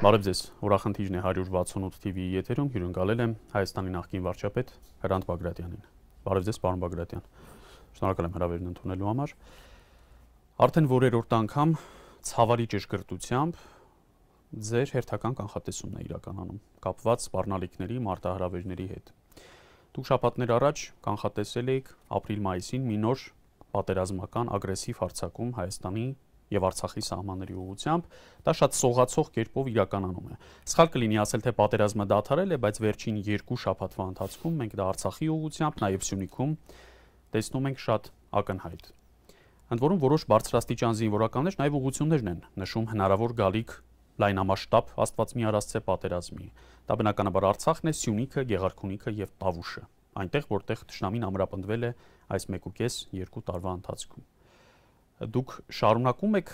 Բարև ձեզ։ Ուրախնդիրն է 168 TV-ի եթերում հյուրընկալել եմ Հայաստանի նախկին վարչապետ Հրանտ Բագրատյանին։ Բարև ձեզ, պարոն Բագրատյան։ Շնորհակալ եմ հրավերն ընդունելու համար։ Արդեն որերորդ անգամ ցավալի ճշգրտությամբ ձեր հերթական կանխատեսումն է իրականանում կապված սпарնալիքների մարտահրավերների հետ։ Դուք շաբաթներ առաջ կանխատեսել էիք ապրիլ-մայիսին մի նոր պատերազմական ագրեսիվ հարձակում Հայաստանի եւ Արցախի սահմանների ուղությամբ, դա շատ սողացող կերպով իրականանում է։ Սխալ կլինի ասել, թե պատերազմը դադարել է, բայց վերջին 2 շաբաթվա ընթացքում մենք դա Արցախի ուղությամբ, նաեւ Սյունիքում տեսնում ենք շատ ակնհայտ։ Ընդ որում որոշ բարձրաստիճան զինվորականներ նաեւ ուղություններն են նշում հնարավոր գալիք լայնամասշտաբ Աստված միարասցե պատերազմի։ Դա բնականաբար Արցախն է, Սյունիքը, Գեղարքունիքը եւ Տավուշը, այնտեղ որտեղ ճշնամին ամրապնդվել է այս 1.5-2 տարվա ընթացքում դուք շարունակում եք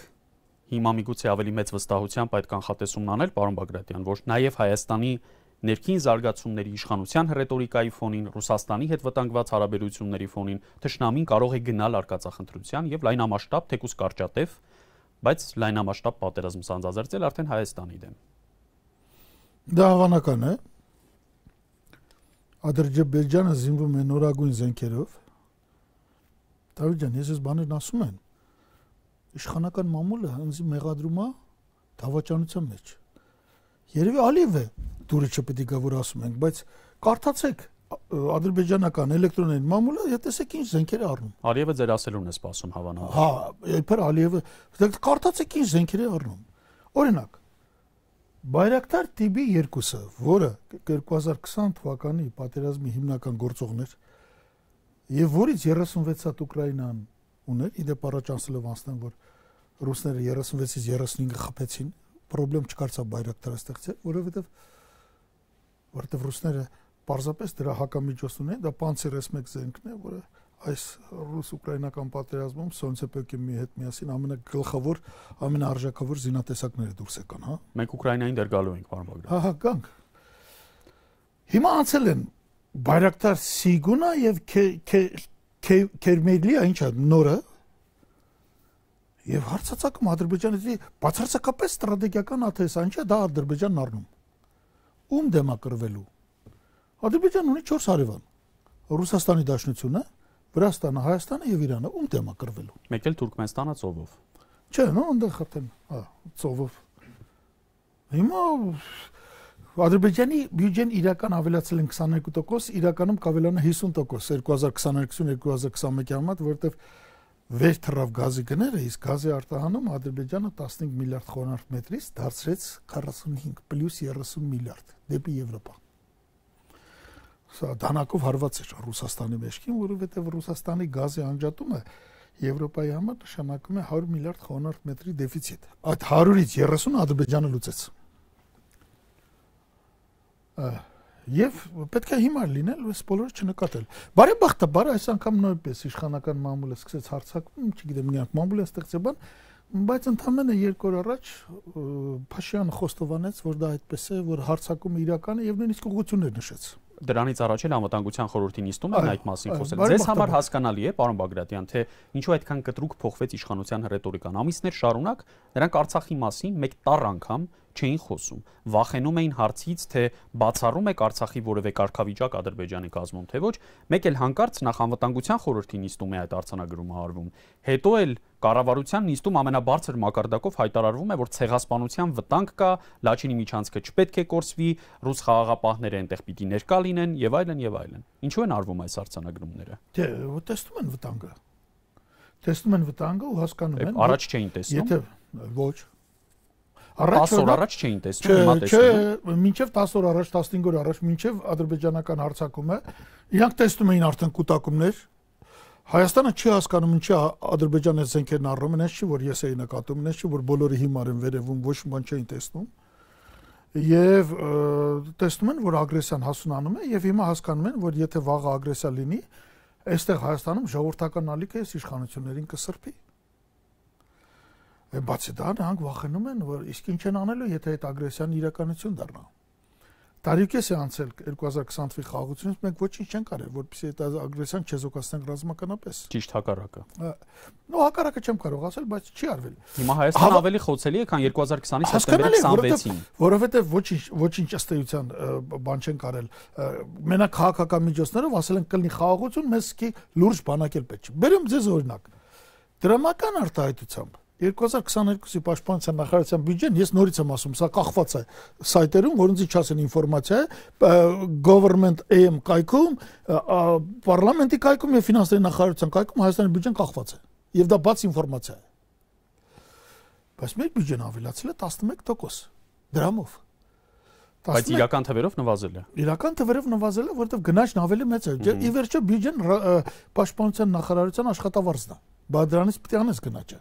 հիմա միգուցե ավելի մեծ վստահությամբ այդ կանխատեսումն անել, պարոն Բագրատյան, որ նաև Հայաստանի ներքին զարգացումների իշխանության ռետորիկայի ֆոնին, Ռուսաստանի հետ վտանգված հարաբերությունների ֆոնին թշնամին կարող է գնալ արկածախնդրության եւ լայնամասշտաբ թեկուս կարճատև, բայց լայնամասշտաբ պատերազմ սանձազերծել արդեն Հայաստանի դեմ։ Դա հավանական է։ Ադրբեջանը զինվում է նորագույն զենքերով։ Դավիթ ջան, ես ես բաներն ասում եմ իշխանական մամուլը հենց մեղադրում է դավաճանության մեջ։ Երևի Ալիև է դուրը չպետք է որ ասում ենք, բայց կարդացեք ադրբեջանական էլեկտրոնային մամուլը, եթե տեսեք ինչ զենքեր առնում։ Ալիևը ձեր ասելուն է սպասում հավանաբար։ Հա, երբեր Ալիևը դե կարդացեք ինչ զենքեր է առնում։ Օրինակ Բայրակտար տիպի 2-ը, որը 2020 թվականի պատերազմի հիմնական գործողներ եւ որից 36-ը Ուկրաինան ուներ։ Իդեպ առաջ անցելով անցնեմ, որ ռուսները 36-ից 35-ը խփեցին, խնդրեմ չկարծա բայրակտար ստեղծել, որովհետև որովհետև ռուսները պարզապես դրա հակամիջոցն ունեն, դա Panzer S1 զենքն է, որը այս ռուս-ուկրաինական պատերազմում Սոնցեպեկի մի հետ միասին ամենագլխավոր, ամենարժեքավոր զինատեսակները դուրս եկան, հա։ Մենք Ուկրաինային դեռ գալու ենք, պարոն Բագրատ։ Ահա, գանք։ Հիմա անցել են Բայրակտար Սիգունա եւ Քերմեդլի այն չա նորը եւ հարցածակում Ադրբեջանի բացարձակապես ստրատեգիական աթես այն չէ դա Ադրբեջանն առնում ում դեմա կրվելու Ադրբեջանն ունի 4 հարևան Ռուսաստանի Դաշնությունը Վրաստանը Հայաստանը եւ Իրանը ում դեմա կրվելու Մեկ էլ Թուրքմենստանը ծովով Չէ նո այնտեղ խփեն հա ծովով Հիմա Ադրբեջանի բյուջեն իրական ավելացել են 22%, իրականում կավելանա 50% 2022-2021-ի համար, որտեղ վեր թռավ գազի գները, իսկ գազի արտահանումը Ադրբեջանը 15 միլիարդ խոնարհ մետրից դարձրեց 45 պլյուս 30 միլիարդ դեպի Եվրոպա։ Սա դանակով հարված էր Ռուսաստանի մեջքին, որովհետև Ռուսաստանի գազի անջատումը Եվրոպայի համար նշանակում է 100 միլիարդ խոնարհ մետրի դեֆիցիտ։ Այդ 100-ից 30-ը Ադրբեջանը լուծեց։ Եվ պետք է հիմար լինել, այս բոլորը չնկատել։ Բարեբախտաբար այս անգամ նույնպես իշխանական մամուլը սկսեց հարցակում, չգիտեմ, նիակ մամուլը ստեղծե բան, բայց ընդամենը երկու օր առաջ Փաշյանը խոստովանեց, որ դա այդպես է, որ հարցակումը իրական է եւ նույնիսկ ուղղություններ նշեց դրանից առաջ էլ անվտանգության խորհրդի նիստում են այդ մասին խոսել։ Ձեզ համար հասկանալի է, պարոն Բագրատյան, թե ինչու այդքան կտրուկ փոխվեց իշխանության ռետորիկան։ Ամիսներ շարունակ նրանք Արցախի մասին մեկ տառ անգամ չէին խոսում։ Վախենում էին հարցից, թե բացառում եք Արցախի որևէ կարգավիճակ Ադրբեջանի կազմում, թե ոչ։ Մեկ էլ հանկարծ նախ անվտանգության խորհրդի նիստում է այդ արցանագրումը արվում։ Հետո էլ կառավարության նիստում ամենաբարձր մակարդակով հայտարարվում է, որ ցեղասպանության վտանգ կա, Լաչինի միջանցքը չպետք է կորսվի, ռուս խաղաղապահները այնտեղ պիտի ներկա գալին են եւ այլն եւ այլն։ Ինչու են արվում այս արցանագրումները։ Դե, որ տեսնում են վտանգը։ Տեսնում են վտանգը ու հասկանում են։ Առաջ չէին տեսնում։ Եթե ոչ Առաջ օր առաջ չէին տեսնում, հիմա տեսնում։ Չէ, մինչև 10 օր առաջ, 15 օր առաջ, մինչև ադրբեջանական հարցակումը իրանք տեսնում էին արդեն կൂട്ടակումներ, Հայաստանը չի հասկանում ինչի Ադրբեջանը զենքերն առնում, այնպես չի որ ես էի նկատում, այնպես չի որ բոլորը հիմար են վերևում, ոչ մի բան չեն տեսնում եւ տեսնում են, որ ագրեսիան հասունանում է եւ հիմա հասկանում են, որ եթե վաղը ագրեսիա լինի, այստեղ Հայաստանում ժողովրդական ալիքը էս իշխանություններին կսրբի։ Բացի դա, նրանք վախենում են, որ իսկ ինչ են անելու, եթե այդ ագրեսիան իրականություն դառնա։ Տարիուկես է անցել 2020 թվականի խաղացությունից, մենք ոչինչ չենք արել, որպեսզի այդ ագրեսիան չեզոքացնենք ռազմականապես։ Ճիշտ հակառակը։ Նո, հակառակը չեմ կարող ասել, բայց չի արվել։ Հիմա Հայաստանը ավելի խոցելի է, քան 2020-ի սեպտեմբերի 26-ին։ Որովհետև ոչինչ ոչինչ ըստ էության բան չենք արել։ Մենակ քաղաքական միջոցներով ասել են կլինի խաղացություն, մեզ կի լուրջ բանակել պետք չի։ Բերեմ ձեզ օրինակ։ Դրամական արտահայտությամբ 2022-ի պաշտպանության նախարարության բյուջեն ես նորից եմ ասում, սա կախված է սայտերում, որոնցի չասեն ինֆորմացիա է, government AM կայքում, parlamenti կայքում եւ ֆինանսների նախարարության կայքում Հայաստանի բյուջեն կախված է։ Եվ դա բաց ինֆորմացիա է։ Բայց մեր բյուջեն ավելացել է 11% դրամով։ Բայց իրական թվերով նվազել է։ Իրական թվերով նվազել է, որովհետև գնաճն ավելի մեծ է։ Ի վերջո բյուջեն պաշտպանության նախարարության աշխատավարձն է։ Բայց դրանից պիտի անես գնաճը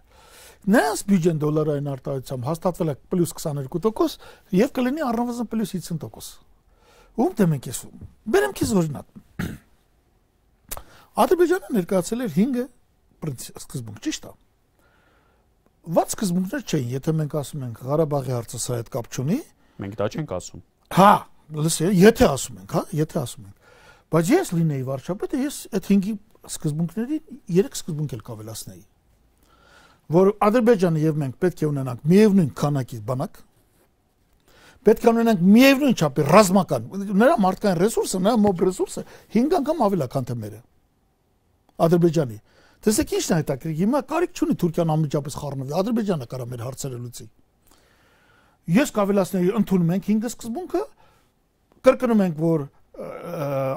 նրանց բյուջեն դոլարային արտահայտությամբ հաստատվել է +22% եւ կլինի առնվազն +50%։ Ում դեմ ենք եսում։ Բերեմ քեզ օրինակ։ Ադրբեջանը ներկայացել էր 5-ը սկզբունք, ճիշտ է։ Ված սկզբունքներ չէին, եթե մենք ասում ենք Ղարաբաղի հարցը սա հետ կապ չունի։ Մենք դա չենք ասում։ Հա, լսի, եթե ասում ենք, հա, եթե ասում ենք։ Բայց ես լինեի վարչապետը, ես այդ 5-ի սկզբունքների 3 սկզբունք էլ կավելացնեի որ Ադրբեջանը եւ մենք պետք է ունենանք միևնույն քանակի բանակ պետք է ունենանք միևնույն չափի ռազմական նրա մարդկային ռեսուրսը նրա մոբ ռեսուրսը 5 անգամ ավել է քան թե մերը Ադրբեջանի տեսեք ինչն է հետաքրքիր հիմա կարիք չունի Թուրքիան անմիջապես խառնվի Ադրբեջանը կարա մեր հարցերը լուծի ես կավելացնեի ընդունում ենք 5-ը սկզբունքը կրկնում ենք որ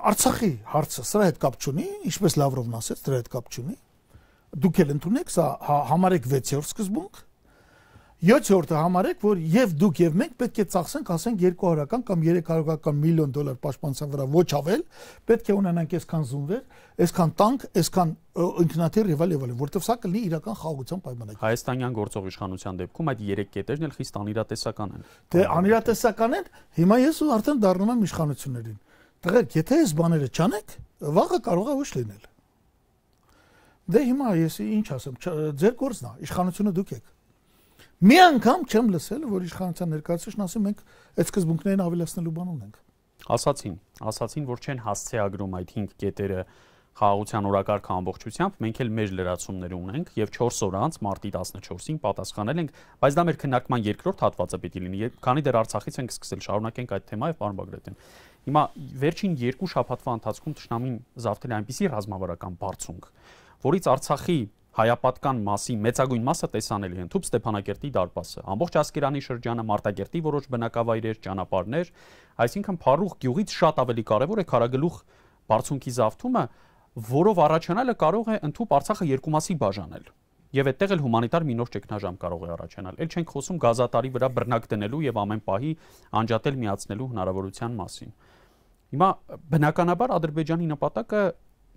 Արցախի հարցը սրա հետ կապ չունի ինչպես Լավրովն ասեց դրա հետ կապ չունի դուք էլ ընդունեք սա հա- համարեք 6-րդ սկզբունք 7-րդը համարեք որ եւ դուք եւ մենք պետք է ծախսենք ասենք 200-ական կամ 300-ական միլիոն դոլար պաշտպանության վրա ոչ ավել պետք է ունենանք այսքան զինվեր այսքան տանկ այսքան ինքնաթիռ եւ այլ եւ այլ որովհետեւ սա կլինի իրական խաղաղության պայմանակ Հայաստանյան գործող իշխանության դեպքում այդ 3 կետերն էլ խիստ անիրատեսական են Դե անիրատեսական են հիմա ես ու արդեն դառնում եմ իշխանություններին Տղեկ եթե այս բաները չանեք վաղը կարող է ոչ լինել Դե հիմա ես ինչ ասեմ, ձեր գործն է, իշխանությունը դուք եք։ Մի անգամ չեմ լսել, որ իշխանության ներկայացուցիչն ասի մենք այդ սկզբունքներին ավելացնելու բան ունենք։ Ասացին, ասացին, որ չեն հասցեագրում այդ 5 կետերը խաղաղության օրակարգ ամբողջությամբ մենք էլ մեր լրացումները ունենք եւ 4 օր անց մարտի 14-ին պատասխանել ենք, բայց դա մեր քննարկման երկրորդ հատվածը պիտի լինի, երբ քանի դեռ Արցախից ենք սկսել շարունակենք այդ թեմայով պարոն Բագրատյան։ Հիմա վերջին 2 շաբաթվա ընթացքում ճշնամին զավթել այնպիսի ռազմավարական բարձունք, որից Արցախի հայապատկան մասի մեծագույն մասը տեսանելի են՝ Թուփ Ստեփանակերտի դարպասը, ամբողջ Ասկերանի շրջանը, Մարտակերտի որոշ բնակավայրեր, ճանապարհներ, այսինքն Փարուխ գյուղից շատ ավելի կարևոր է Ղարագլուխ բարձունքի զավթումը, որով առաջանալը կարող է ընդհուպ Արցախը երկու մասի բաժանել։ Եվ այդտեղ էլ հումանիտար մի նոր ճգնաժամ կարող է առաջանալ։ Էլ չենք խոսում գազատարի վրա բռնակ դնելու եւ ամեն պահի անջատել միացնելու հնարավորության մասին։ Հիմա բնականաբար Ադրբեջանի նպատակը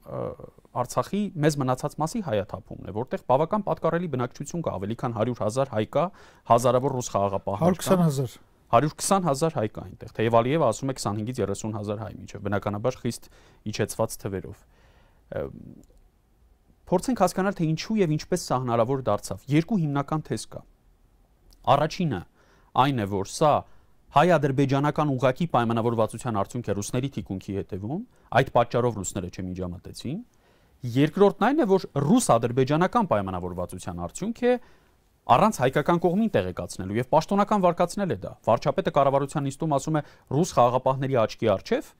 Արցախի մեզ մնացած մասի հայաթափումն է, որտեղ բավական պատկառելի բնակչություն կա, ավելի քան 100.000 հայ կա, հազարավոր ռուս խաղաղապահներ կա։ 120.000 120000 հայ կա այնտեղ։ Թեև Ալիևը ասում է 25-ից 30000 հայ միջև, բնականաբար խիստ իջեցված թվերով։ Փորձենք հասկանալ, թե ինչու եւ ինչպես սա հնարավոր դարձավ։ Երկու հիմնական թեզ կա։ Առաջինը այն է, որ սա հայ-ադրբեջանական ուղակի պայմանավորվածության արդյունք է ռուսների թիկունքի հետևում, այդ պատճառով ռուսները չմիջամտեցին։ Երկրորդն այն է, որ ռուս-ադրբեջանական պայմանավորվածության արդյունք է առանց հայկական կողմին տեղեկացնելու եւ պաշտոնական վարկացնել է դա։ Վարչապետը կառավարության նիստում ասում է ռուս խաղաղապահների աչքի առջև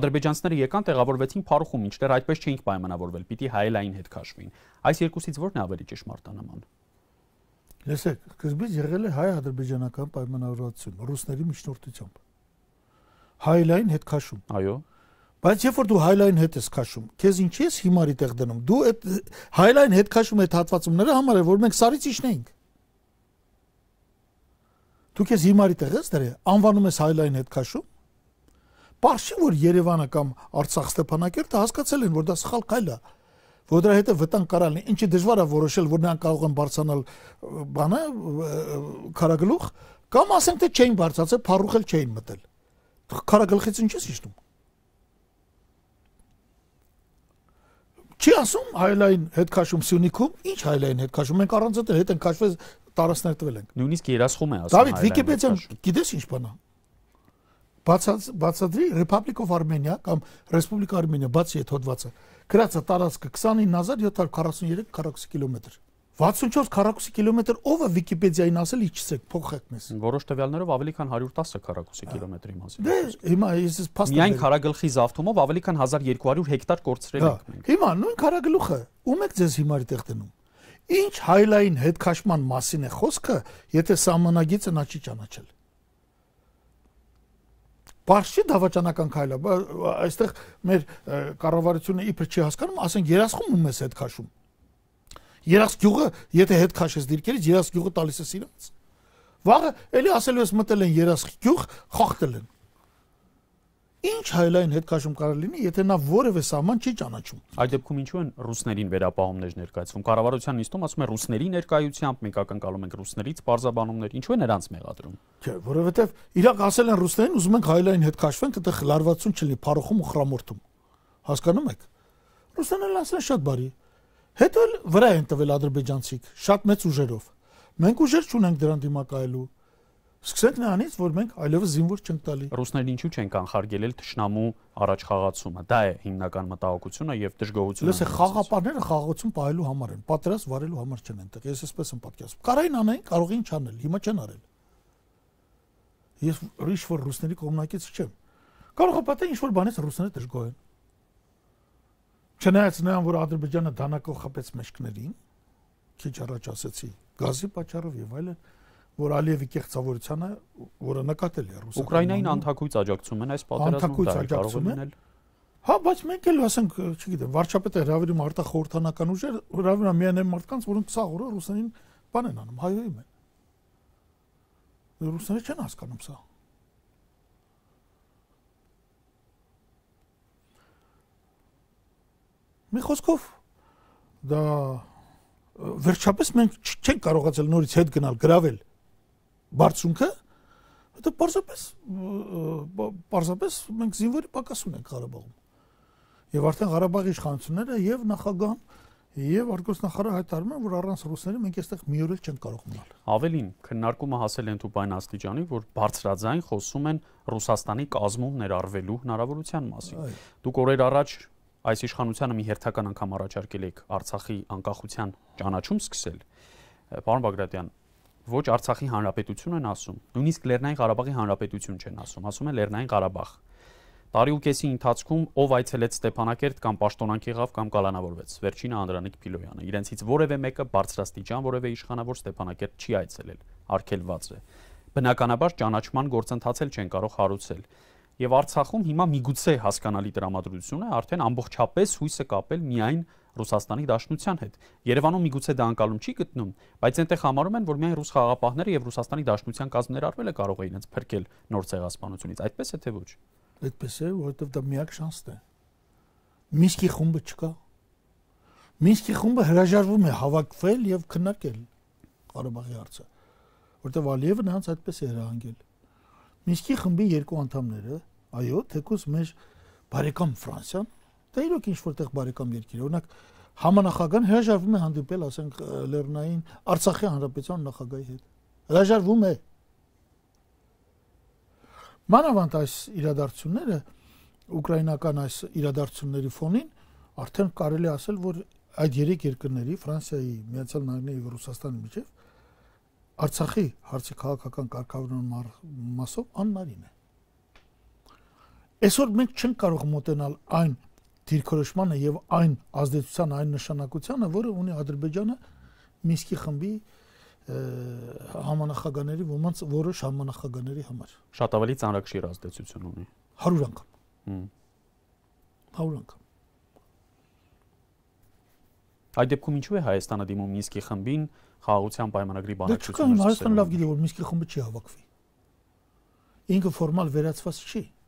ադրբեջանցները եկան տեղավորվեցին փարուխում, ինչտեղ այդպես չէինք պայմանավորվել, պիտի հայելային հետ քաշվին։ Այս երկուսից ո՞րն է ավելի ճշմարտանման։ Լսեք, սկզբից եղել է հայ-ադրբեջանական պայմանավորվածություն ռուսների միջնորդությամբ։ Հայլային հետ քաշում։ Այո։ Բայց երբ որ դու հայլային հետ ես քաշում, քեզ ինչի՞ ես հիմարի տեղ դնում։ Դու այդ հայլային հետ քաշում այդ հատվածումները համար է, որ մենք սարից իջնենք։ Դու քեզ հիմարի տեղ ես դրել, անվանում ես հայլային հետ քաշում։ Պարզի որ Երևանը կամ Արցախ Ստեփանակերտը հասկացել են, որ դա սխալ քայլ է։ դա որ դրա հետը վտանգ կարալն է ինչի դժվար է որոշել որ նրանք կարող են բարձանալ բանը քարագլուխ կամ ասենք թե չէին բարձացել փառուխել չէին մտել քարագլխից ինչ ես իշտում Չի ասում հայլային հետ քաշում Սյունիքում, ի՞նչ հայլային հետ քաշում։ Մենք առանց այդ հետ են քաշվել տարածներ տվել ենք։ Նույնիսկ երասխում է ասում։ Դավիթ Վիկիպեդիան գիտես ինչ բան է։ Բացած բացադրի Republic of Armenia կամ Republic Armenia բացի այդ հոդվածը գրածա տարածքը 29743 քառակուսի կիլոմետր 64 քառակուսի կիլոմետր ովը Վիկիպեդիային ասել իջսեք փոխեք մեզ։ Որոշ տվյալներով ավելի քան 110 քառակուսի կիլոմետրի մասին։ Դե հիմա ես ես փաստը։ Միայն քարագլխի զավթումով ավելի քան 1200 հեկտար կորցրել հա, ենք։ Հիմա նույն քարագլուխը ում եք ձեզ հիմարի տեղ դնում։ Ինչ հայլային հետքաշման մասին է խոսքը, եթե սահմանագիծը նա չի ճանաչել։ Բարշի դավաճանական քայլ է, այստեղ մեր կառավարությունը իբր չի հասկանում, ասենք երասխում ում ես հետ քաշում։ Երասխյուղը, եթե հետ քաշես դիրքերից, երասխյուղը տալիս է իրաց։ Վաղը էլի ասելու ես մտել են երասխյուղ, խախտել են։ Ինչ հայլային հետ քաշում կարող լինի, եթե նա որևէ սահման չի ճանաչում։ Այդ դեպքում ինչու են ռուսներին վերապահումներ ներկայացվում։ Կառավարության նիստում ասում է ռուսների ներկայությամբ մենք ակնկալում ենք ռուսներից բարձաբանումներ։ Ինչու է նրանց մեղադրում։ Չէ, որովհետև իրենք ասել են ռուսներին, ուզում ենք հայլային հետ քաշվենք, այդտեղ լարվածություն չլինի, փարոխում ու խրամորթում։ Հասկանում եք։ Ռուսները ասել են շատ բարի։ Հետո վրա են տվել ադրբեջանցիք շատ մեծ ուժերով։ Մենք ուժեր չունենք դրան դիմակայելու Սկսենք նրանից, որ մենք այլևս զինվոր չենք տալի։ Ռուսներն ինչու չեն կանխարգելել ճշնամու առաջխաղացումը։ Դա է հիմնական մտահոգությունը եւ դժգոհությունը։ Լսե խաղապարները խաղացում պահելու համար են, պատրաստ վարելու համար չեն այնտեղ։ Ես էսպես եմ պատկերացնում։ Կարային անեն, կարող էին չանել, հիմա չեն արել։ Ես ռիշ որ ռուսների կողմնակից չեմ։ Կարող է պատահի ինչ որ բանից ռուսները դժգոհ են։ Չնայած նրան, որ Ադրբեջանը դանակով խփեց մեջքներին, քիչ առաջ ասացի, գազի պատճառով եւ այլն, որ Ալիևի կեղծավորությունը, որը նկատել է ռուսական Ուկրաինային անթակույց աջակցում են այս պատերազմում, դա կարող է լինել։ Հա, բայց մենք էլ ասենք, չգիտեմ, վարչապետը հրավիրում արտախորհրդանական ուժեր, հրավիրում միայն այն մարդկանց, որոնք ցաղ օրը ռուսերին բան են անում, հայոյում են։ դե Ռուսները չեն հասկանում սա։ Մի խոսքով դա վերջապես մենք չենք կարողացել նորից հետ գնալ, գravel բարձունքը, որտեղ պարզապես պարզապես մենք զինվորի պակաս ունենք Ղարաբաղում։ Եվ արդեն Ղարաբաղի իշխանությունները եւ նախագահ Եվ արտգործնախարարը հայտարարում է, որ առանց ռուսների մենք այստեղ միորել չենք կարող մնալ։ Ավելին, քննարկումը հասել է ընդհանուր աստիճանի, որ բարձրաձայն խոսում են Ռուսաստանի կազմում ներառվելու հնարավորության մասին։ Դուք օրեր առաջ այս իշխանությանը մի հերթական անգամ առաջարկել եք Արցախի անկախության ճանաչում սկսել։ Պարոն Բագրատյան, ոչ Արցախի հանրապետություն են ասում, նույնիսկ Լեռնային Ղարաբաղի հանրապետություն չեն ասում, ասում են Լեռնային Ղարաբաղ։ Տարի ու կեսի ընթացքում ով այցելեց Ստեփանակերտ կամ Պաշտոնանք եղավ կամ կալանավորվեց, վերջինը Անդրանիկ Փիլոյանը։ Իրենցից որևէ մեկը բարձրաստիճան որևէ իշխանավոր Ստեփանակերտ չի այցելել, արկելված է։ Բնականաբար ճանաչման գործընթացել չեն կարող հարուցել։ Եվ Արցախում հիմա միգուցե հասկանալի դրամատրությունը արդեն ամբողջապես հույսը կապել միայն Ռուսաստանի Դաշնության հետ։ Երևանում միգուցե դա անկալում չի գտնում, բայց այնտեղ համարում են, որ միայն ռուս խաղապահները եւ Ռուսաստանի Դաշնության կազմներ արվելը կարող էին ինձ փրկել նոր ցեղասպանությունից։ Այդպես է թե ոչ։ Այդպես է, որովհետեւ դա միակ շանսն է։ Մինսկի խումբը չկա։ Մինսկի խումբը հրաժարվում է հավաքվել եւ քննարկել Ղարաբաղի հարցը, որտեղ Ալիևը նրանց այդպես է հրահանգել։ Մինսկի խմբի երկու անդամները, այո, թեկուզ մեր բարեկամ Ֆրանսիան Դա իրոք ինչ որտեղ բարեկամ երկիր։ Օրինակ համանախագահան հրաժարվում է հանդիպել, ասենք, Լեռնային Արցախի հանրապետության նախագահի հետ։ Հրաժարվում է։ Մանավանդ այս իրադարձությունները ուկրաինական այս իրադարձությունների ֆոնին արդեն կարելի ասել, որ այդ երեք երկրների Ֆրանսիայի, Միացյալ Նահանգների եւ Ռուսաստանի միջև Արցախի հարցի քաղաքական կարգավորման մասով աննարին է։ Այսօր մենք չենք կարող մոտենալ այն դիրքորոշմանը եւ այն ազդեցության այն նշանակությանը, որը ունի Ադրբեջանը Մինսկի խմբի համանախագաների ոմանց որոշ համանախագաների համար։ Շատ ավելի ծանրակշիռ ազդեցություն ունի։ 100 անգամ։ 100 անգամ։ Այդ դեպքում ինչու է Հայաստանը դիմում Մինսկի խմբին խաղաղության պայմանագրի բանակցությունները։ Դե չկա, Հայաստանը լավ գիտի, որ Մինսկի խմբը չի հավաքվի։ Ինքը ֆորմալ վերացված չի։ Ա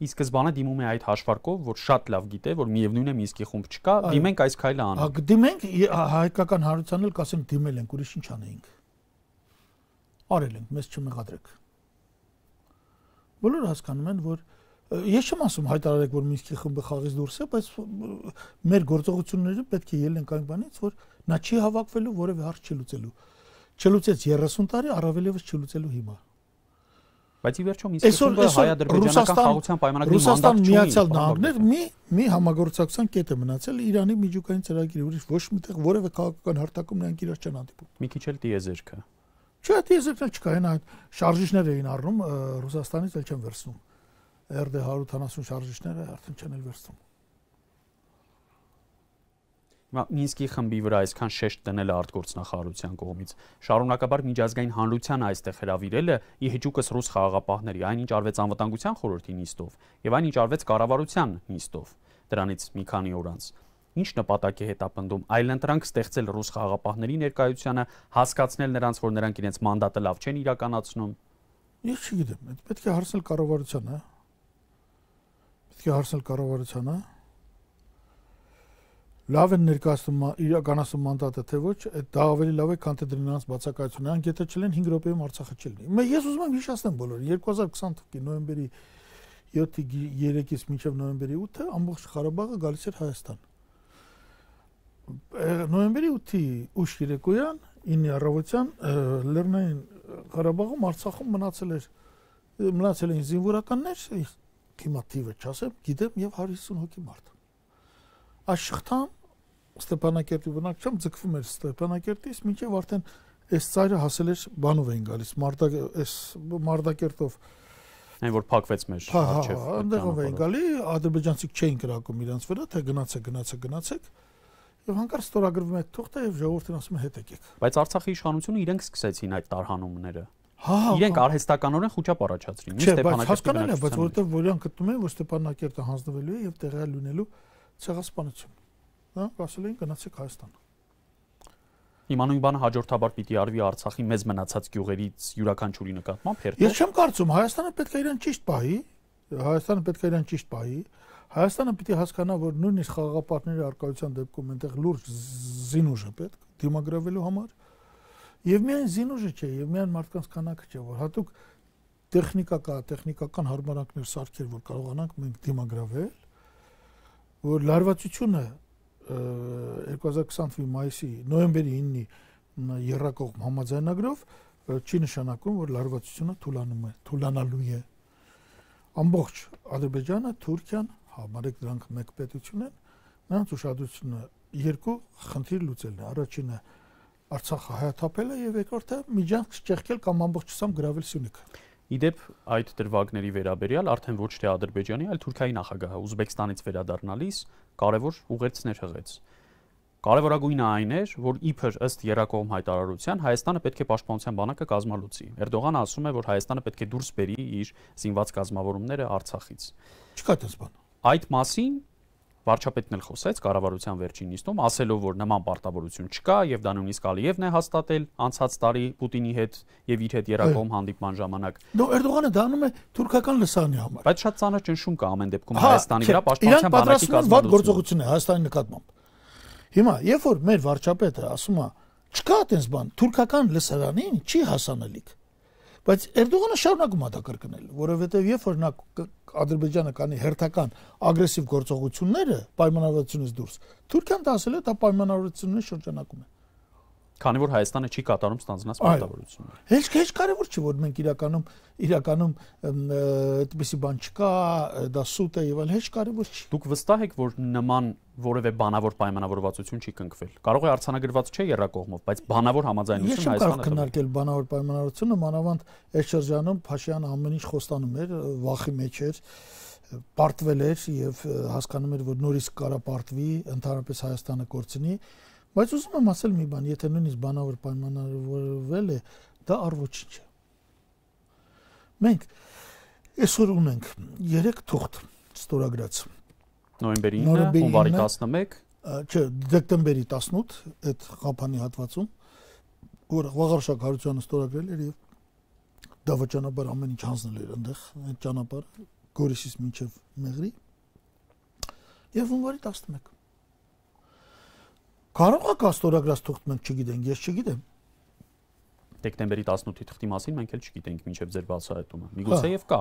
ի սկզբանե դիմում է այդ հաշվարկով, որ շատ լավ գիտե, որ միևնույն է Մինսկի խումբ չկա, դիմենք այս քայլը անենք։ Դիմենք հայկական հարցանն էլ կասենք դիմել ենք, ուրիշ ինչ անեինք։ Արել ենք, մեզ չմեղադրեք։ Բոլորը հասկանում են, որ ես չեմ ասում հայտարարեք, որ Մինսկի խմբը խաղից դուրս է, բայց մեր գործողությունները պետք է ելնենք այն բանից, որ նա չի հավաքվելու որևէ հարց չլուծելու։ Չլուծեց 30 տարի, առավելևս չլուծելու հիմա։ Բայց ի վերջո Մինսկի խումբը հայ-ադրբեջանական խաղաղության պայմանագրի Ռուսաստան Միացյալ Նահանգներ մի մի համագործակցության կետ է մնացել Իրանի միջուկային ծրագիրը, ուրիշ ոչ միտեղ որևէ քաղաքական հարտակում նրանք իրար չեն հանդիպում։ Մի քիչ էլ դիեզերքը։ Չէ, դիեզերքը չկա, այն այդ շարժիչներ էին առնում Ռուսաստանից էլ չեն վերցնում։ RD 180 շարժիչները արդեն չեն էլ վերցնում։ Մինսկի խմբի վրա այսքան շեշտ դնել արտգործնախարարության կողմից։ Շարունակաբար միջազգային հանրության այստեղ հրավիրելը ի հեճուկս ռուս խաղաղապահների, այնինչ արվեց անվտանգության խորհրդի նիստով եւ այնինչ արվեց կառավարության նիստով դրանից մի քանի օր անց։ Ինչ նպատակ է հետապնդում այլընտրանք ստեղծել ռուս խաղաղապահների ներկայությունը, հասկացնել նրանց, որ նրանք իրենց մանդատը լավ չեն իրականացնում։ Ես չգիտեմ, պետք է հարցնել կառավարությանը։ Պետք է հարցնել կառավարությանը, լավ են ներկայացնում իրականացում մանդատը, թե ոչ, դա ավելի լավ է, քան թե դրանց բացակայությունը։ Անք եթե չլեն 5 րոպեում Արցախը չլինի։ Ես ուզում եմ հիշացնեմ բոլորին 2020 թվականի նոյեմբերի 7-ի 3-ից մինչև նոյեմբերի 8-ը ամբողջ Ղարաբաղը գալիս էր Հայաստան։ Նոյեմբերի 8-ի ուշ երեկոյան 9-ի առավոտյան Լեռնային Ղարաբաղում Արցախում մնացել էր մնացել էին զինվորականներ, հիմա թիվը չասեմ, գիտեմ, եւ 150 հոգի մարդ։ Այս շղթան Ստեփանակերտի բնակ չեմ ձգվում էր Ստեփանակերտից մինչև արդեն այս ծայրը հասել էր բանով էին գալիս մարդակ այս մարդակերտով այն որ փակվեց մեր արչեվ հա- հա, այնտեղով էին գալի ադրբեջանցիք չէին կրակում իրանց վրա թե գնացեք գնացեք գնացեք Եվ հանկարծ ստորագրվում է թուղթը եւ ժողովրդին ասում է հետ եկեք։ Բայց Արցախի իշխանությունը իրենք սկսեցին այդ տարհանումները։ Հա, հա իրենք արհեստականորեն խոճապ առաջացրին։ Չէ, բայց հասկանալի է, բայց որովհետեւ որոնք գտնում են, որ Ստեփանակերտը հանձնվելու է եւ տեղյալ լինելու ցեղասպանություն նրանք հա, ասել էին գնացեք Հայաստան։ Իմանույն բանը հաջորդաբար պիտի արվի Արցախի մեզ մնացած գյուղերից յուրաքանչյուրի նկատմամբ հերթ։ Ես չեմ կարծում Հայաստանը պետք է իրեն ճիշտ պահի, Հայաստանը պետք է իրեն ճիշտ պահի։ Հայաստանը պիտի հասկանա, որ նույնիսկ խաղաղապահների արկայության դեպքում այնտեղ լուրջ զինուժ է պետք դիմագրավելու համար։ Եվ միայն զինուժը չէ, եւ միայն մարդկանց քանակը չէ, որ հատուկ տեխնիկա կա, տեխնիկական հարմարանքներ սարքել, որ կարողանանք մենք դիմագրավել, որ լարվածությունը 2020-ի մայիսի նոյեմբերի 9-ի երրակողմ համաձայնագրով չի նշանակում, որ լարվածությունը թուլանում է, թուլանալու է։ Ամբողջ Ադրբեջանը, Թուրքիան, համարեք դրանք մեկ պետություն են, նրանց ուշադրությունը երկու խնդիր լուծելն է։ Առաջինը Արցախը հայաթափել է եւ երկրորդը Միջանց չեղքել կամ ամբողջությամբ գravel Սյունիքը։ Իդեպ այդ դրվագների վերաբերյալ արդեն ոչ թե Ադրբեջանի, այլ Թուրքիայի նախագահը Ուզբեկստանից վերադառնալիս կարևոր ուղերձներ հղեց։ Կարևորագույնը այն էր, որ իբր ըստ Երակոմ հայտարարության Հայաստանը պետք է պաշտպանության բանակը կազմալուծի։ Էրդողանը ասում է, որ Հայաստանը պետք է դուրս բերի իր զինված կազմավորումները Արցախից։ Չկա այդպես բան։ Այդ մասին վարչապետն էլ խոսեց կառավարության վերջին նիստում, ասելով, որ նման պարտավորություն չկա եւ դա նույնիսկ Ալիևն է հաստատել անցած տարի Պուտինի հետ եւ իր հետ Երակոմ հանդիպման ժամանակ։ Դու Էրդողանը դառնում է թուրքական լսանի համար։ Բայց շատ ցանր ճնշում կա ամեն դեպքում հա, Հայաստանի վրա պաշտպանության բանակի կազմում։ Իրանք պատրաստվում են վատ գործողություն է Հայաստանի նկատմամբ։ Հիմա, երբ որ մեր վարչապետը ասում է, չկա այդպես բան, թուրքական լսարանին չի հասանելիք Բայց Էրդողանը շարունակում է դա կրկնել, որովհետև երբ որ նա Ադրբեջանը կանի հերթական ագրեսիվ գործողությունները պայմանավորությունից դուրս, Թուրքիան դա ասել է, դա պայմանավորությունների շրջանակում է։ Քանի որ Հայաստանը չի կատարում ստանձնած պարտավորությունը։ Հեչ քեչ կարևոր չի որ մենք իրականում իրականում այդպիսի բան չկա, դա սուտ է եւ այլ հեչ կարևոր չի։ Դուք վստահ եք որ նման որևէ բանավոր պայմանավորվածություն չի կնքվել։ Կարող է արցանագրված չէ երկակողմով, բայց բանավոր համաձայնություն Հայաստանը։ Ես չեմ կարող քննարկել բանավոր պայմանավորությունը, մանավանդ այս շրջանում Փաշյանը ամեն ինչ խոստանում էր, վախի մեջ էր պարտվել էր եւ հասկանում էր որ նորից կարա պարտվի, ընդհանրապես Հայաստանը կորցնի Բայց ուզում եմ ասել մի բան, եթե նույնիսկ բանավոր պայմանավորվել է, դա առոչինչ է։ Մենք այսօր ունենք 3 թուղթ ստորագրած։ Նոյեմբերի 9-ը, հունվարի 11, չէ, դեկտեմբերի 18 այդ խափանի հատվածում որ Վաղարշակ Հարությունյանը ստորագրել էր եւ դա վճանաբար ամեն ինչ հանձնել էր այնտեղ այդ ճանապարհ Գորիսից մինչև Մեղրի եւ հունվարի 11 Կարող է կա ստորագրած թուղթ մենք չգիտենք, ես չգիտեմ։ Դեկտեմբերի 18-ի թղթի մասին մենք էլ չգիտենք մինչև ձեր բացահայտումը։ Միգուցե հա։ եւ կա։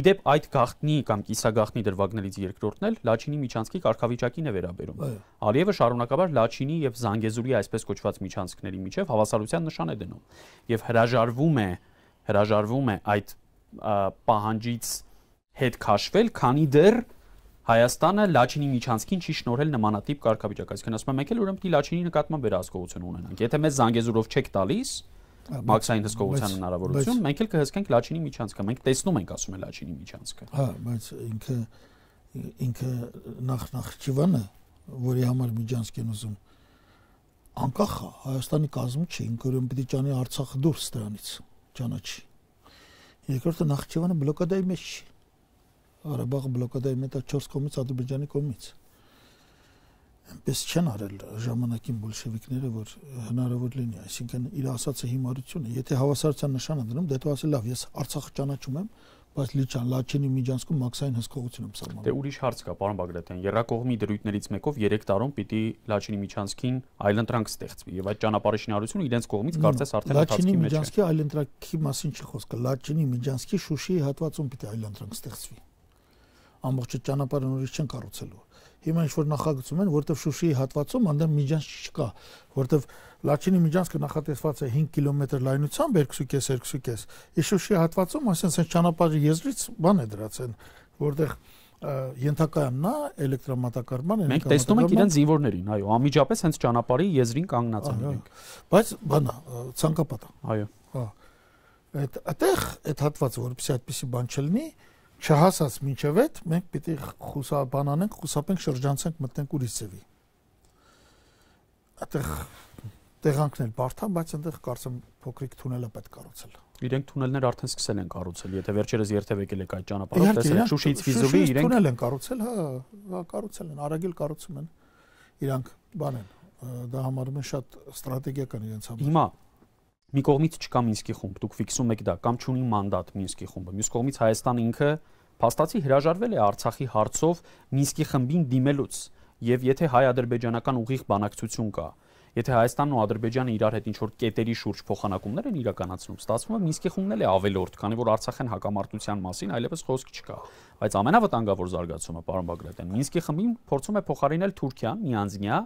Իդեպ այդ գախտնի կամ կիսագախտնի դրվագներից երկրորդն էլ Լաչինի միջանցքի կարգավիճակին է վերաբերում։ Ալիևը շարունակաբար Լաչինի եւ Զանգեզուրի այսպես կոչված միջանցքների միջև հավասարության նշան է դնում եւ հրաժարվում է հրաժարվում է այդ պահանջից հետ քաշվել, քանի դեռ դե Հայաստանը Լաչինի միջանցքին չի շնորհել նմանատիպ կարգավիճակ, այսինքն ասում եմ, եկել ուրեմն դի Լաչինի նկատմամբ վերահսկողություն ունենանք։ Եթե մեզ Զանգեզուրով չեք տալիս մաքսային հսկողության հնարավորություն, մենք էլ կհսկենք Լաչինի միջանցքը։ Մենք տեսնում ենք, ասում է Լաչինի միջանցքը։ Հա, բայց ինքը ինքը նախ նախճիվանը, որի համար միջանցք են ուզում, անկախ է, Հայաստանի կազմում չի, ինքը ուրեմն պիտի ճանի Արցախը դուրս դրանից, ճանաչի։ Երկրորդը նախճիվանը բլոկադայի մեջ չի Ղարաբաղը բլոկադայի մեջ 4 կողմից Ադրբեջանի կողմից այնպես չեն արել ժամանակին բոլշևիկները, որ հնարավոր լինի, այսինքն իր ասածը հիմարությունը, եթե հավասարության նշան ընդնում, դե դու ասել լավ, ես Արցախը ճանաչում եմ, բայց լիճան լաչինի միջանցքում մաքսային հսկողություն եմ սահմանում։ Դե ուրիշ հարց կա, պարոն Բագրատյան, երրակողմի դրույթներից մեկով 3 տարում պիտի լաչինի միջանցքին այլընտրանք ստեղծվի եւ այդ ճանապարհի շինարարությունը իրենց կողմից կարծես արդեն հատածքի մեջ է։ Լաչինի միջանցքի այլընտրանքի մասին չի խոսքը, լաչինի միջանցքի Շուշիի հատվածում պիտի այլընտրանք ստեղծվի ամբողջ ճանապարհը նորից չեն կառուցելու։ Հիմա ինչ որ նախագծում են, որտեվ Շուշիի հատվածում անդեմ միջանց չկա, որտեվ Լաչինի միջանցը նախատեսված է 5 կիլոմետր լայնությամբ 2.5-2.5, իսկ Շուշիի հատվածում ասենք ճանապարհի եզրից բան է դրած են, որտեղ ենթակայում նա էլեկտրամատակարման ենք տեսնում ենք իրենց զինվորներին, այո, անմիջապես հենց ճանապարհի եզրին կանգնած են մենք։ Բայց բանա, ցանկապատ։ Այո։ Հա։ Այդ այդտեղ այդ հատվածը, որովհետեւ այդպեսի բան չլինի, չհասած մինչև այդ մենք պիտի խուսաբանանենք, խուսափենք, շրջանցենք, մտնենք ուրիշ ձևի։ Այդտեղ տեղանքն էլ բարդ է, բայց այնտեղ կարծեմ փոքրիկ թունելը պետք կառուցել։ Իրենք թունելներ արդեն սկսել են կառուցել, եթե վերջերս երթև եկել եք այդ ճանապարհով, տեսել եք Շուշիից Վիզուվի, իրենք թունել են կառուցել, հա, հա կառուցել են, արագել կառուցում են։ Իրանք բան են, դա համարում են շատ ստրատեգիական իրենց համար։ Հիմա մի կողմից չկա Մինսկի խումբ, դուք ֆիքսում եք դա, կամ չունի մանդատ Մինսկի խումբը։ Մյուս կողմից Հայաստանը ինքը փաստացի հրաժարվել է Արցախի հարցով Մինսկի խմբին դիմելուց, եւ եթե հայ-ադրբեջանական ուղիղ բանակցություն կա, եթե Հայաստանն ու Ադրբեջանը իրար հետ ինչ-որ կետերի շուրջ փոխանակումներ են իրականացնում, ստացվում է Մինսկի խումբն էլ է ավելորդ, քանի որ Արցախյան հակամարտության մասին այլևս խոսք չկա։ Բայց ամենավտանգավոր զարգացումը, պարոն Բագրատյան, Մինսկի խմբին փորձում է փոխարինել Թուրքիան, միանձնյա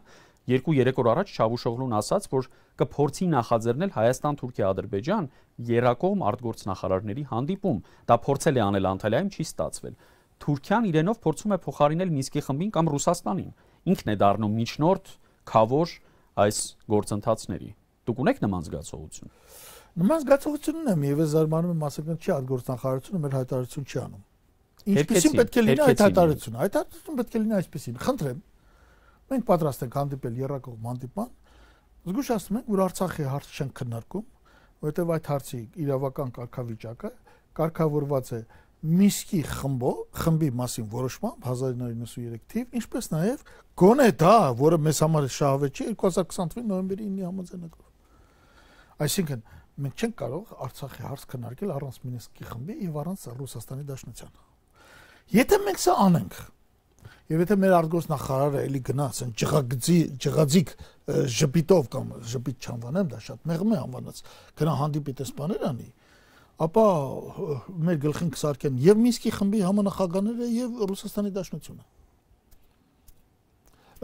2-3 օր առաջ Չավուշօղլուն ասաց, որ կփորձի նախաձեռնել Հայաստան-Թուրքիա-Ադրբեջան երակողմ արտգործնախարարների հանդիպում։ Դա փորձել է անել Անտալիայում, չի ստացվել։ Թուրքիան իրենով փորձում է փոխարինել Մինսկի խմբին կամ Ռուսաստանին։ Ինքն է դառնում միջնորդ, քավոր այս գործընթացների։ Դուք ունեք նման զգացողություն։ Նման զգացողություն ունեմ եւ ես զարմանում եմ ասական չի արտգործնախարարությունը մեր հայտարարություն չի անում։ Ինչպեսին պետք է լինի այդ հայտարարությունը։ Այդ հայտարարությունը պետք է լինի այսպեսին։ Խնդրեմ, Մենք պատրաստ ենք հանդիպել երրակողմ հանդիպման։ Զգուշացնում ենք, որ Արցախի հարցը չեն քննարկում, որովհետև այդ հարցի իրավական կարգավիճակը կարգավորված է Միսկի խմբո, խմբի մասին որոշմամբ 1993 թիվ, ինչպես նաև գոնե դա, որը մեզ համար շահավե չէ 2020 նոյեմբերի 9-ի համաձայնագրով։ Այսինքն, մենք չենք կարող Արցախի հարց քննարկել առանց Մինսկի խմբի եւ առանց Ռուսաստանի Դաշնության։ Եթե մենք սա անենք, Եվ եթե մեր արտգործնախարարը էլի գնա, ասեն ճղագծի, ճղաձիկ ժպիտով կամ ժպիտ չանվանեմ, դա շատ մեղմ է անվանած, գնա հանդիպի տեսփաներ անի, ապա մեր գլխին կսարքեն եւ Մինսկի խմբի համանախագահները եւ Ռուսաստանի Դաշնությունը։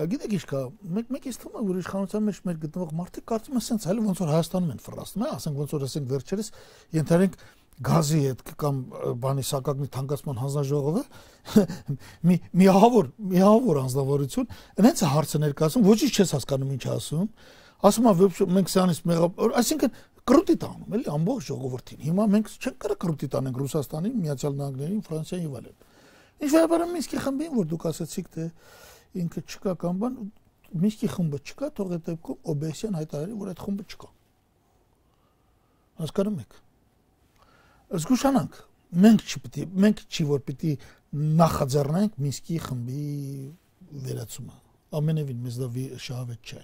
Գիտեք ինչ կա, մեկ մեկ իսկ թվում է, որ իշխանության մեջ մեր գտնվող մարդիկ կարծում են սենց, այլ ոնց որ Հայաստանում են ֆրաստում, ասենք ոնց որ ասենք վերջերս ենթարենք են գազի հետ կամ բանի սակագնի թանկացման հանձնաժողովը մի մի հավոր մի հավոր անձնավորություն այնց հարցը ներկայացում ոչինչ չես հասկանում ինչ ասում ասում է մենք սրանից մեղա այսինքն կրուտի տանում էլի ամբողջ ժողովրդին հիմա մենք չենք կարող կրուտի տանենք ռուսաստանին միացյալ նահանգներին ֆրանսիային եւ այլն ինչ վերաբերում է մինսկի խմբին որ դուք ասացիք թե ինքը չկա կամ բան մինսկի խմբը չկա թող այդ դեպքում օբեսյան հայտարարի որ այդ խումբը չկա հասկանում եք զգուշանանք մենք չպիտի մենք չի որ պիտի նախաձեռնենք Մինսկի խմբի վերացումը ամենևին մեզ դա շահավետ չէ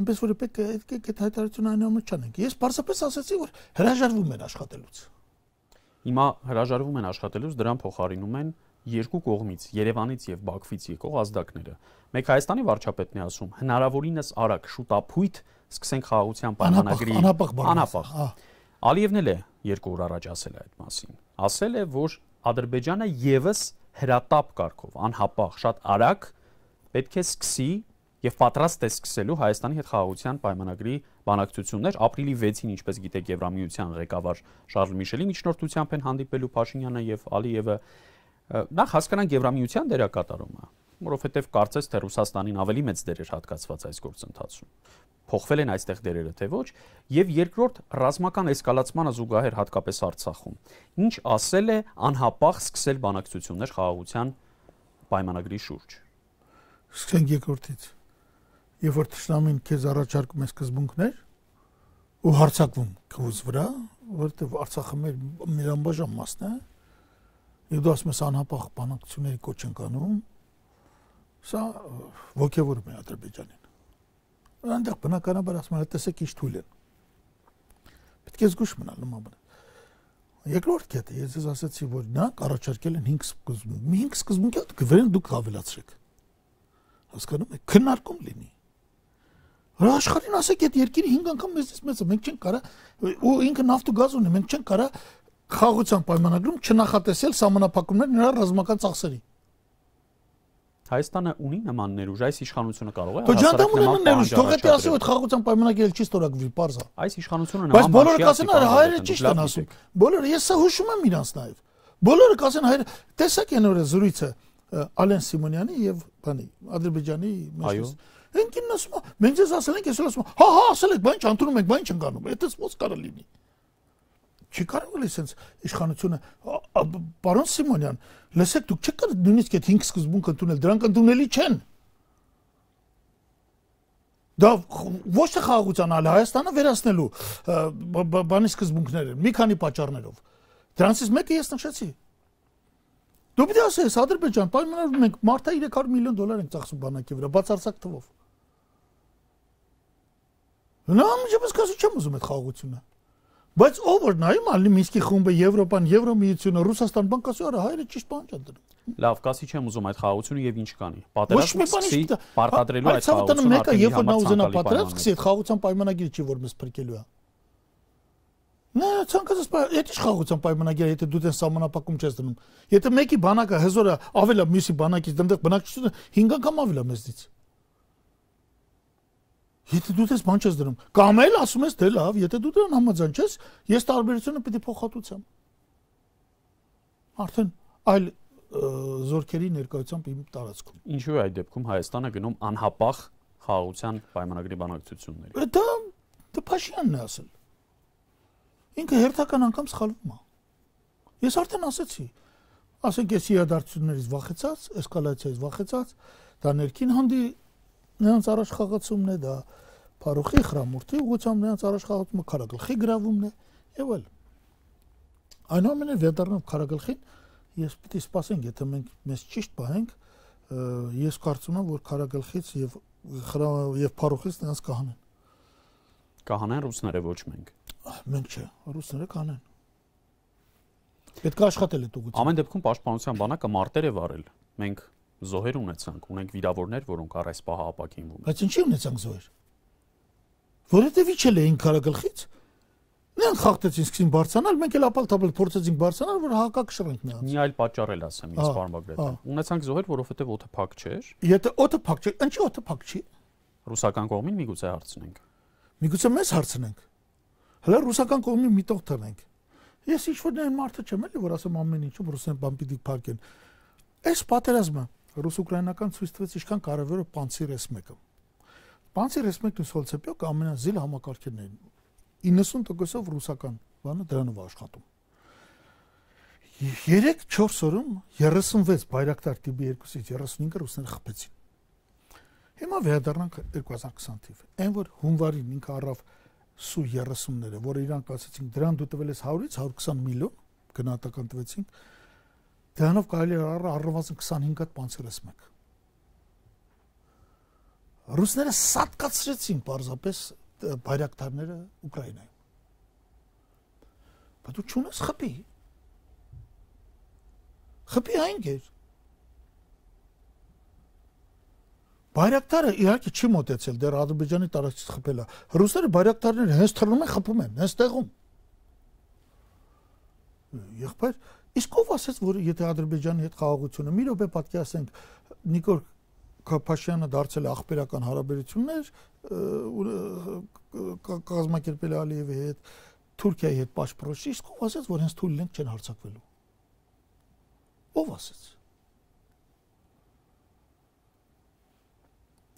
այնպես որ պետք է այդ այդ հայտարարությունը այնուամենայնիվ չանենք ես պարզապես ասացի որ հրաժարվում են աշխատելուց հիմա հրաժարվում են աշխատելուց դրան փոխարինում են երկու կողմից Երևանից եւ Բաքվից եկող ազդակները։ Մեկ Հայաստանի վարչապետն է ասում, հնարավորինս արագ շուտ ապույտ սկսենք խաղաղության պայմանագրի անապախ անապախ։ Ալիևն էլ է երկու օր առաջ ասել է այդ մասին։ Ասել է, որ Ադրբեջանը եւս հրատապ կարգով անհապաղ շատ արագ պետք է սկսի եւ պատրաստ է սկսելու Հայաստանի հետ խաղաղության պայմանագրի բանակցություններ ապրիլի 6-ին, ինչպես գիտեք, Եվրամիության ղեկավար Շարլ Միշելի միջնորդությամբ են հանդիպելու Փաշինյանը եւ Ալիևը։ Նախ հասկանանք Եվրամիության դերակատարումը որովհետև կարծես թե Ռուսաստանին ավելի մեծ դեր էր հատկացված այս գործընթացում։ Փոխվել են այստեղ դերերը թե ոչ, եւ երկրորդ ռազմական էսկալացմանը զուգահեռ հատկապես Արցախում։ Ինչ ասել է անհապաղ սկսել բանակցություններ խաղաղության պայմանագրի շուրջ։ Սկսենք երկրորդից։ Երբ որ ճշտամին քեզ առաջարկում է սկզբունքներ, ու հարցակվում քուզ վրա, որտեղ Արցախը մեր մեր անբաժան մասն է։ Եվ դու ասում ես անհապաղ բանակցությունների կոչ ենք անում, Սա ոգևորում է Ադրբեջանին։ Այնտեղ բնականաբար ասում են, տեսեք ինչ թույլ են։ Պետք է զգուշ մնալ նման բան։ Երկրորդ կետը ես ես ասացի, որ նրանք առաջարկել են 5 սկզբունք։ Մի 5 սկզբունքի հետ գվերեն դուք ավելացրեք։ Հասկանում եք, քննարկում լինի։ Հա աշխարհին ասեք, այդ երկիրը 5 անգամ մեզից մեծ է, մենք չենք կարա ու ինքը նավթ ու գազ ունի, մենք չենք կարա խաղացան պայմանագրում չնախատեսել համանախապակումներ նրա ռազմական ծախսերի։ Հայաստանը ունի նման ներուժ, այս իշխանությունը կարող է հասարակ նման ներուժ, թող դա ասի, որ խաղացան պայմանագիրը չի ստորագրվի, parza։ Այս իշխանությունը նման Բայց բոլորը կասեն, հայերը ճիշտ են ասում։ Բոլորը ես սա հուշում եմ իրանց նաև։ Բոլորը կասեն հայերը, տեսակ են օրը զրույցը Ալեն Սիմոնյանի եւ բանի Ադրբեջանի մեջից։ Ինքն ասում է, մենք ես ասել ենք, ես ասում եմ, հա հա ասել եք, բան չանտունում ենք, բան չընկանում։ Այդպես ո՞նց կարող լինի չի կարող է սենց իշխանությունը պարոն Սիմոնյան լսեք դուք չեք կարող նույնիսկ այդ 5 սկզբունք ընդունել դրանք ընդունելի չեն դա ոչ թե խաղաղության այլ Հայաստանը վերացնելու բանի սկզբունքներ են մի քանի պատճառներով դրանցից մեկը ես նշեցի դու պիտի ասես Ադրբեջան պայմանավորում մենք մարտա 300 միլիոն դոլար ենք ծախսում բանակի վրա բացարձակ թվով նա միջոցը կասու չեմ ուզում այդ խաղաղությունը Բայց ով որ նայում ալի Մինսկի խումբը, Եվրոպան, Եվրոմիությունը, Ռուսաստան բան կասի, արա հայերը ճիշտ բան չեն դնում։ Լավ, կասի չեմ ուզում այդ խաղությունը եւ ինչ կանի։ Պատերազմը սկսի պարտադրելու այդ խաղությունը։ Այդ մեկը երբ որ նա ուզենա պատերազմ սկսի, այդ խաղության պայմանագիրը չի որ մեզ փրկելու է։ Նա ցանկացած պայ, եթե իշխողության պայմանագիր, եթե դու դեն համանապակում չես դնում, եթե մեկի բանակը հզորը ավելա մյուսի բանակից դնդեղ բնակչությունը 5 անգամ ավելա մեզից։ Եթե դու դες բան չես դնում, կամ էլ ասում ես դե լավ, եթե դու դրան համաձայն չես, ես տարբերությունը պիտի փոխհատուցեմ։ Արդեն այլ զորքերի ներկայությամբ իմ տարածքում։ Ինչու է այդ դեպքում Հայաստանը գնում անհապաղ խաղաղության պայմանագրի բանակցությունների։ Դա Տպաշյանն է ասել։ Ինքը հերթական անգամ սխալվում է։ Ես արդեն ասացի, ասենք ես իրադարձություններից վախեցած, էսկալացիայից վախեցած, դա ներքին հանդի նրանց առաջ խաղացումն է, դա Փարոխի խրամուրդի ուղղությամբ նրանց առաջխաղացումը քարագլխի գրավումն է եւ այլ։ Այնուամենայնիվ վերդառնալով քարագլխին ես պիտի սպասենք, եթե մենք մեզ ճիշտ բահենք, ես կարծում եմ, որ քարագլխից եւ եւ փարոխից նրանց կհանեն։ Կհանեն ռուսները ոչ մենք։ Մենք չէ, ռուսները կանեն։ Պետք է աշխատել այդ ուղղությամբ։ Ամեն դեպքում պաշտպանության բանակը մարտեր է վարել։ Մենք զոհեր ունեցանք, ունենք վիրավորներ, որոնք առ այս պահը ապակինվում։ Բայց ինչի ունեցանք զոհեր որովհետև իջել էին քարագլխից նրանք խախտեցին սկսին բարձանալ մենք էլ ապալտապալ փորձեցինք բարձանալ որ հակակշռենք նրանց մի այլ պատճառ էլ ասեմ ինձ ֆարմագրետը ունեցանք զոհեր որովհետև օդը փակ չէր եթե օդը փակ չէ ինչի օդը փակ չի ռուսական կողմին միգուցե հարցնենք միգուցե մեզ հարցնենք հələ ռուսական կողմին մի տող տնենք ես ինչ որ նույն մարդը չեմ էլի որ ասեմ ամեն ինչում ռուսեն բան պիտի փակեն այս պատերազմը ռուս-ուկրաինական ցույց տվեց ինչքան կարևոր է պանցիրես մեկը Բանսի ռեսպեկտն Սոլցեպյոկ ամենազիլ համակարգերն են։ 90%-ով ռուսական բանը դրանով աշխատում։ 3-4 օրում 36 բայրակտար տիպի 2-ից 35-ը ռուսները խփեցին։ Հիմա վերադառնանք 2020 թիվ։ Այն որ հունվարին ինքը առավ Su-30-ները, որը իրանք ասացին դրան դու տվել ես 100-ից 120 միլիոն, գնահատական տվեցինք։ Դրանով կարելի է առ առնվազն 25 հատ պանցերս մեկ ռուսները սատկացրեցին պարզապես բայրակտարները Ուկրաինայում։ Բայց դու ճունես խփի։ Խփի այն գեր։ Բայրակտարը իհարկե չի մտածել դեռ Ադրբեջանի տարածքից խփելա։ Ռուսները բայրակտարները հենց թռնում են խփում են, հենց տեղում։ Եղբայր, իսկ ով ասաց, որ եթե Ադրբեջանի հետ խաղաղությունը մի րոպե պատկերացնենք Նիկոլ Քափաշյանը դարձել է ախբերական հարաբերություններ կազմակերպել Ալիևի հետ Թուրքիայի հետ պաշտպանություն, իսկ ով ասաց, որ հենց թույլն չեն հարցակվելու։ Ով ասաց։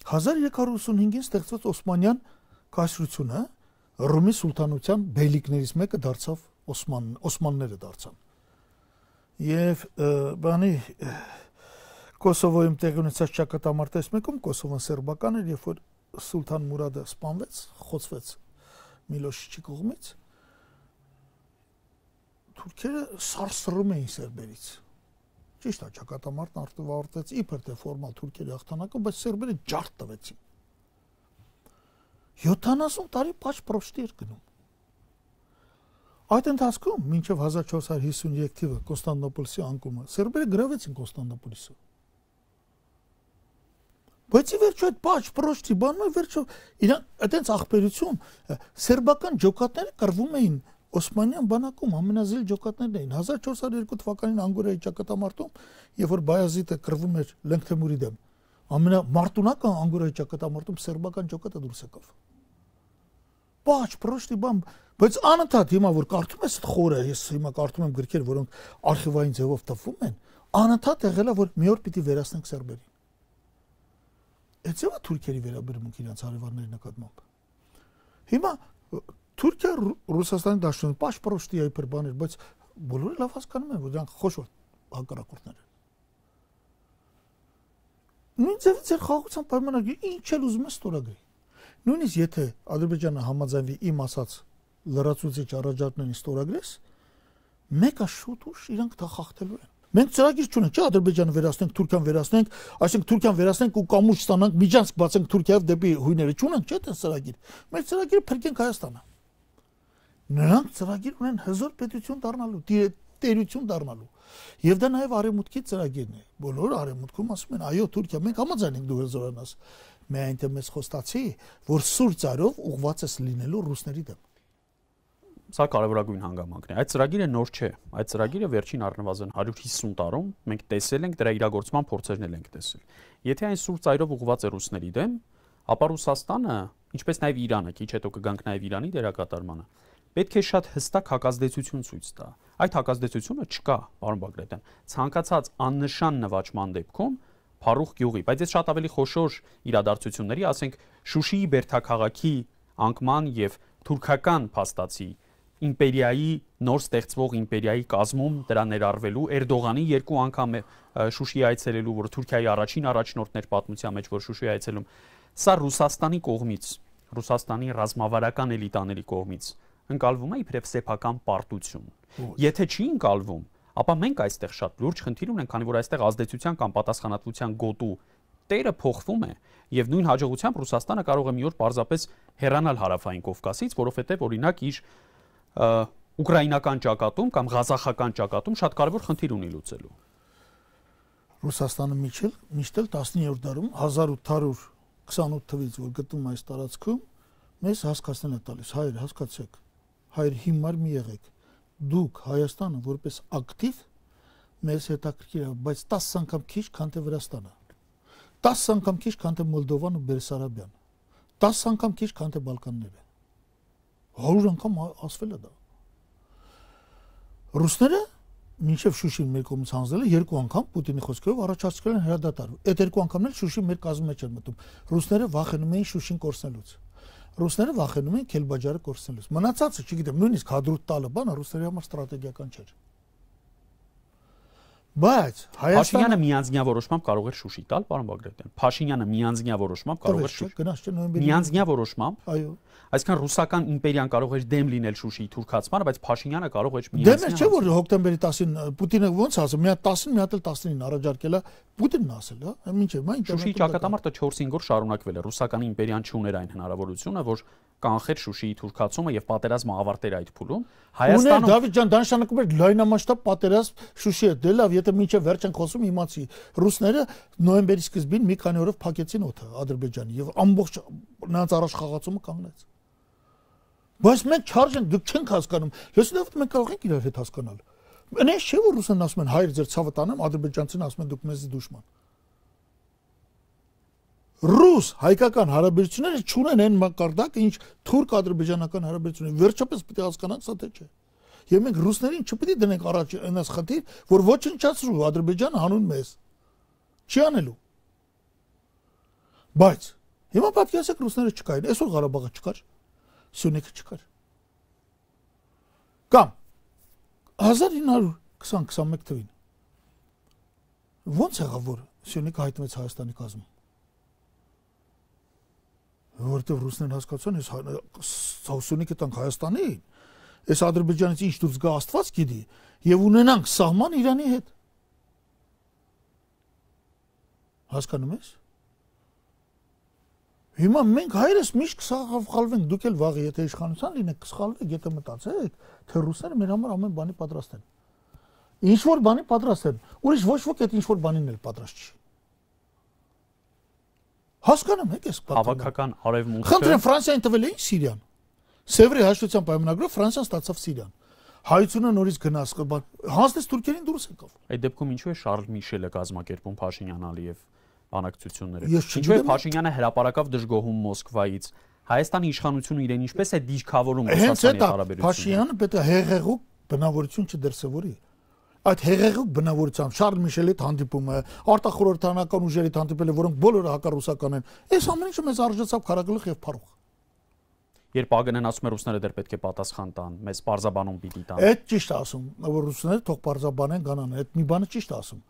1385-ին ստեղծված Օսմանյան կայսրությունը Ռումի սուլտանության բելիկներից մեկը դարձավ Օսման Օսմանները դարձան։ Եվ բանի և, Կոսովոյում տեղի ունեցած ճակատամարտից մեկում Կոսովոն սերբական էր, երբ որ Սուլթան Մուրադը սպանվեց, խոցվեց Միլոշիչի կողմից, թուրքերը սարսռում էին սերբերից։ Ճիշտ է, ճակատամարտն արտվարտեց իբր թե ֆորմալ թուրքերի հաղթանակը, բայց սերբերը ջարդ տվեցին։ 70 տարի պաշ պրոշտի էր գնում։ Այդ ընթացքում մինչև 1453 թիվը Կոստանդնոպոլիսի անկումը սերբերը գրավեցին Կոստանդնոպոլիսը Բայց ի վերջո այդ պաչ պրոշտի բանը վերջո իրան այտենց ախբերություն սերբական ջոկատները կրվում էին Օսմանյան բանակում ամենազիլ ջոկատներն էին 1402 թվականին Անգորիայի ճակատամարտում, երբ որ Բայազիդը կրվում էր Լենգթեմուրի դեմ, ամենամարտունակը Անգորիայի ճակատամարտում սերբական ջոկատը դուրս եկավ։ Պաչ պրոշտի բան, բայց անընդհատ հիմա որ կարդում ես այդ խորը, ես հիմա կարդում եմ գրքեր, որոնք արխիվային ձևով տպվում են, անընդհատ եղել է որ մի օր պիտի վերացնենք սերբերին Էց էվա թուրքերի վերաբերմունք իրաց հարևանների նկատմամբ։ Հիմա Թուրքիա Ռուսաստանի դաշտում պաշպորոշտի այ բաներ, բայց բոլորը լավ հասկանում են, որ դրանք խոշոր հակառակորդներ են։ Նույն ձևի ձեր խաղացան պայմանագրի ինչ էլ ուզում է ստորագրի։ Նույնիսկ եթե Ադրբեջանը համաձայնվի իմ ասած լրացուցիչ առաջարկներին ստորագրես, մեկը շուտ ուշ իրանք դա խախտելու են։ Մենք ծրագիր չունենք, չէ՞ Ադրբեջանը վերացնենք, Թուրքիան վերացնենք, այսինքն Թուրքիան վերացնենք ու կամուջ ստանանք, Միջանցք բացենք Թուրքիայով դեպի հույները, չունենք, չէ՞ դա դե ծրագիր։ Մեր ծրագիրը փրկենք Հայաստանը։ Նրանք ծրագիր ունեն հզոր պետություն դառնալու, տերություն դառնալու։ Եվ դա նաև արևմուտքի ծրագիրն է։ Բոլոր արևմուտքում ասում են, այո, Թուրքիա, մենք համաձայն ենք դու հզորանաս։ Միայն թե մեզ խոստացի, որ սուր ծարով ուղված ես լինելու ռուսների դեմ սա կարևորագույն հանգամանքն է։ Այդ ծրագիրը նոր չէ։ Այդ ծրագիրը վերջին առնվազն 150 տարում մենք տեսել ենք, դրա իրագործման փորձերն էլ ենք տեսել։ Եթե այն սուր ծայրով ուղված է ռուսների դեմ, ապա Ռուսաստանը, ինչպես նաև Իրանը, քիչ հետո կգանք նաև Իրանի դերակատարմանը, պետք է շատ հստակ հակազդեցություն ցույց տա։ Այդ հակազդեցությունը չկա, պարոն Բագրատյան։ Ցանկացած աննշան նվաճման դեպքում փառուխ գյուղի, բայց ես շատ ավելի խոշոր իրադարձությունների, ասենք Շուշիի բերթակղակի անկման եւ թուրքական փաստացի իմպերիայի նոր ստեղծվող իմպերիայի կազմում դրա ներառվելու Էրդողանի երկու անգամ Շուշի այցելելու, որ Թուրքիայի առաջին առաջնորդներ պատմության մեջ, որ Շուշի այցելում, սա Ռուսաստանի կողմից, Ռուսաստանի ռազմավարական էլիտաների կողմից ընկալվում է իբրև սեփական պարտություն։ Եթե չի ընկալվում, ապա մենք այստեղ շատ լուրջ խնդիր ունենք, քանի որ այստեղ ազդեցության կամ պատասխանատվության գոտու տերը փոխվում է եւ նույն հաջողությամբ Ռուսաստանը կարող է մի օր պարզապես հեռանալ հարավային Կովկասից, որովհետեւ օրինակ իր ուկրաինական ճակատում կամ ղազախական ճակատում շատ կարևոր խնդիր ունի լուծելու։ Ռուսաստանը միջել միշտ էլ 19-րդ դարում 1828 թվականից որ գտնում այս տարածքում մեզ հասկացնել է տալիս հայր հասկացեք հայր հիմար մի եղեք դուք Հայաստանը որպես ակտիվ մեզ հետաքրքիր է բայց 10 անգամ քիչ քան թե Վրաստանը 10 անգամ քիչ քան թե Մոլդովան ու Բերսարաբյան 10 անգամ քիչ քան թե Բալկանները 100 անգամ ասվել է դա։ Ռուսները մինչև Շուշին մեր կողմից հանձնել է երկու անգամ Պուտինի խոսքերով առաջացրել են հրադադարում։ Այդ երկու անգամն էլ Շուշի մեր կազմի մեջ էր մտում։ Ռուսները վախենում էին Շուշին կորցնելուց։ Ռուսները վախենում էին Քելբաջարը կորցնելուց։ Մնացածը, չգիտեմ, նույնիսկ հադրուտ տալը բանը ռուսների համար ստրատեգիական չէր։ Բայց Փաշինյանը միանձնյա որոշմամբ կարող էր Շուշի տալ, պարոն Բագրատյան։ Փաշինյանը միանձնյա որոշմամբ կարող էր Շուշի։ Գնաց չէ նոյեմբերի։ Միանձնյա որոշմամբ։ Այո։ Այսինքն ռուսական իմպերիան կարող էր դեմ լինել Շուշիի թուրքացմանը, բայց Փաշինյանը կարող էր միանձնյա։ Դեմ չէ որ հոկտեմբերի 10-ին Պուտինը ոնց ասում, մի հատ 10-ին, մի հատ էլ 19-ին առաջարկելա, Պուտինն ասել, հա, ինչի՞, մա ինչ։ Շուշիի ճակատամարտը 4-5 օր շարունակվել է, ռուսական իմպերիան չուներ այն հնարավորությունը, որ կանխեր Շուշիի թուրքացումը եւ պատերազմը ավարտեր այդ փուլում։ Հայաստանում Դավիթ ջան, դա նշանակում է լայնամասշտաբ պատերազմ Շուշի հետ։ Դե լավ, եթե մինչև վերջ են խոսում, իմացի։ Ռուսները նոյեմբերի սկզբին մի քանի օրով փակեցին օթը Ադրբեջանի եւ ամբողջ նրանց առաջ խաղացումը կանգնեց։ Բայց մենք չարժ ենք, դուք չենք հասկանում։ Լսելով մենք կարող ենք իրար հետ հասկանալ։ Այնպես չէ որ ռուսներն ասում են հայր ձեր ցավը տանեմ, ադրբեջանցին ասում են դուք մեզ դուշման ռուս հայկական հարաբերությունները չունեն այն մակարդակը, ինչ թուրք ադրբեջանական հարաբերությունները։ Վերջապես պետք է հասկանանք սա թե չէ։ Եվ մենք ռուսներին չպետք է դնենք առաջ այնաս խնդիր, որ ոչնչացրու Ադրբեջանը հանուն մեզ։ Չի անելու։ Բայց հիմա պատկերացեք ռուսները չկային, այսօր Ղարաբաղը չկար, Սյունիքը չկար։ Կամ 1920-21 թվին ո՞նց եղավ որ Սյունիքը հայտնվեց Հայաստանի կազմում որովհետև ռուսներն հասկացան, այս Սաուսունիկը տանք Հայաստանին, այս Ադրբեջանից ինչ դուրս գա Աստված գիտի, եւ ունենանք սահման Իրանի հետ։ Հասկանում ես։ Հիմա մենք հայրս միշտ սխալվենք, դուք էլ վաղը եթե իշխանության լինեք, կսխալվեք, եթե մտածեք, թե ռուսները մեր համար ամեն բանի պատրաստ են։ Ինչ որ բանի պատրաստ են, ուրիշ ոչ ոք այդ ինչ որ բանին էլ պատրաստ չի։ Հասկանում եք այս պատմությունը։ Հավաքական արևմուտքը։ Խնդրեմ Ֆրանսիան տվել էին Սիրիան։ Սևրի հաշվետության պայմանագրով Ֆրանսիան ստացավ Սիրիան հայությունը նորից գնաց կբան հանձնես Թուրքերին դուրս եկավ այդ դեպքում ինչու է Շարլ Միշելը կազմակերպում Փաշինյան Ալիև բանակցությունները ինչու է Փաշինյանը հրաապարակավ դժգոհում Մոսկվայից Հայաստանի իշխանությունը իրեն ինչպես է դիրքավորում Ռուսաստանի հարաբերությունները Հենց այդ Փաշինյանը պետք է հեղեղու բնավորություն չդրսևորի այդ հեղեղուկ բնավորությամբ Շարլ Միշելի հետ հանդիպումը, արտախորհրդանական ուժերի հետ հանդիպելը, որոնք բոլորը հակառուսական են, այս ամեն ինչը մեզ արժեցավ քարակլխ եւ փարուխ։ Երբ ԱԳՆ-ն ասում է ռուսները դեռ պետք է պատասխան տան, մեզ parzabanum պիտի տան։ Այդ ճիշտ ասում, որ ռուսները թող parzabanen գանան, այդ մի բանը ճիշտ ասում։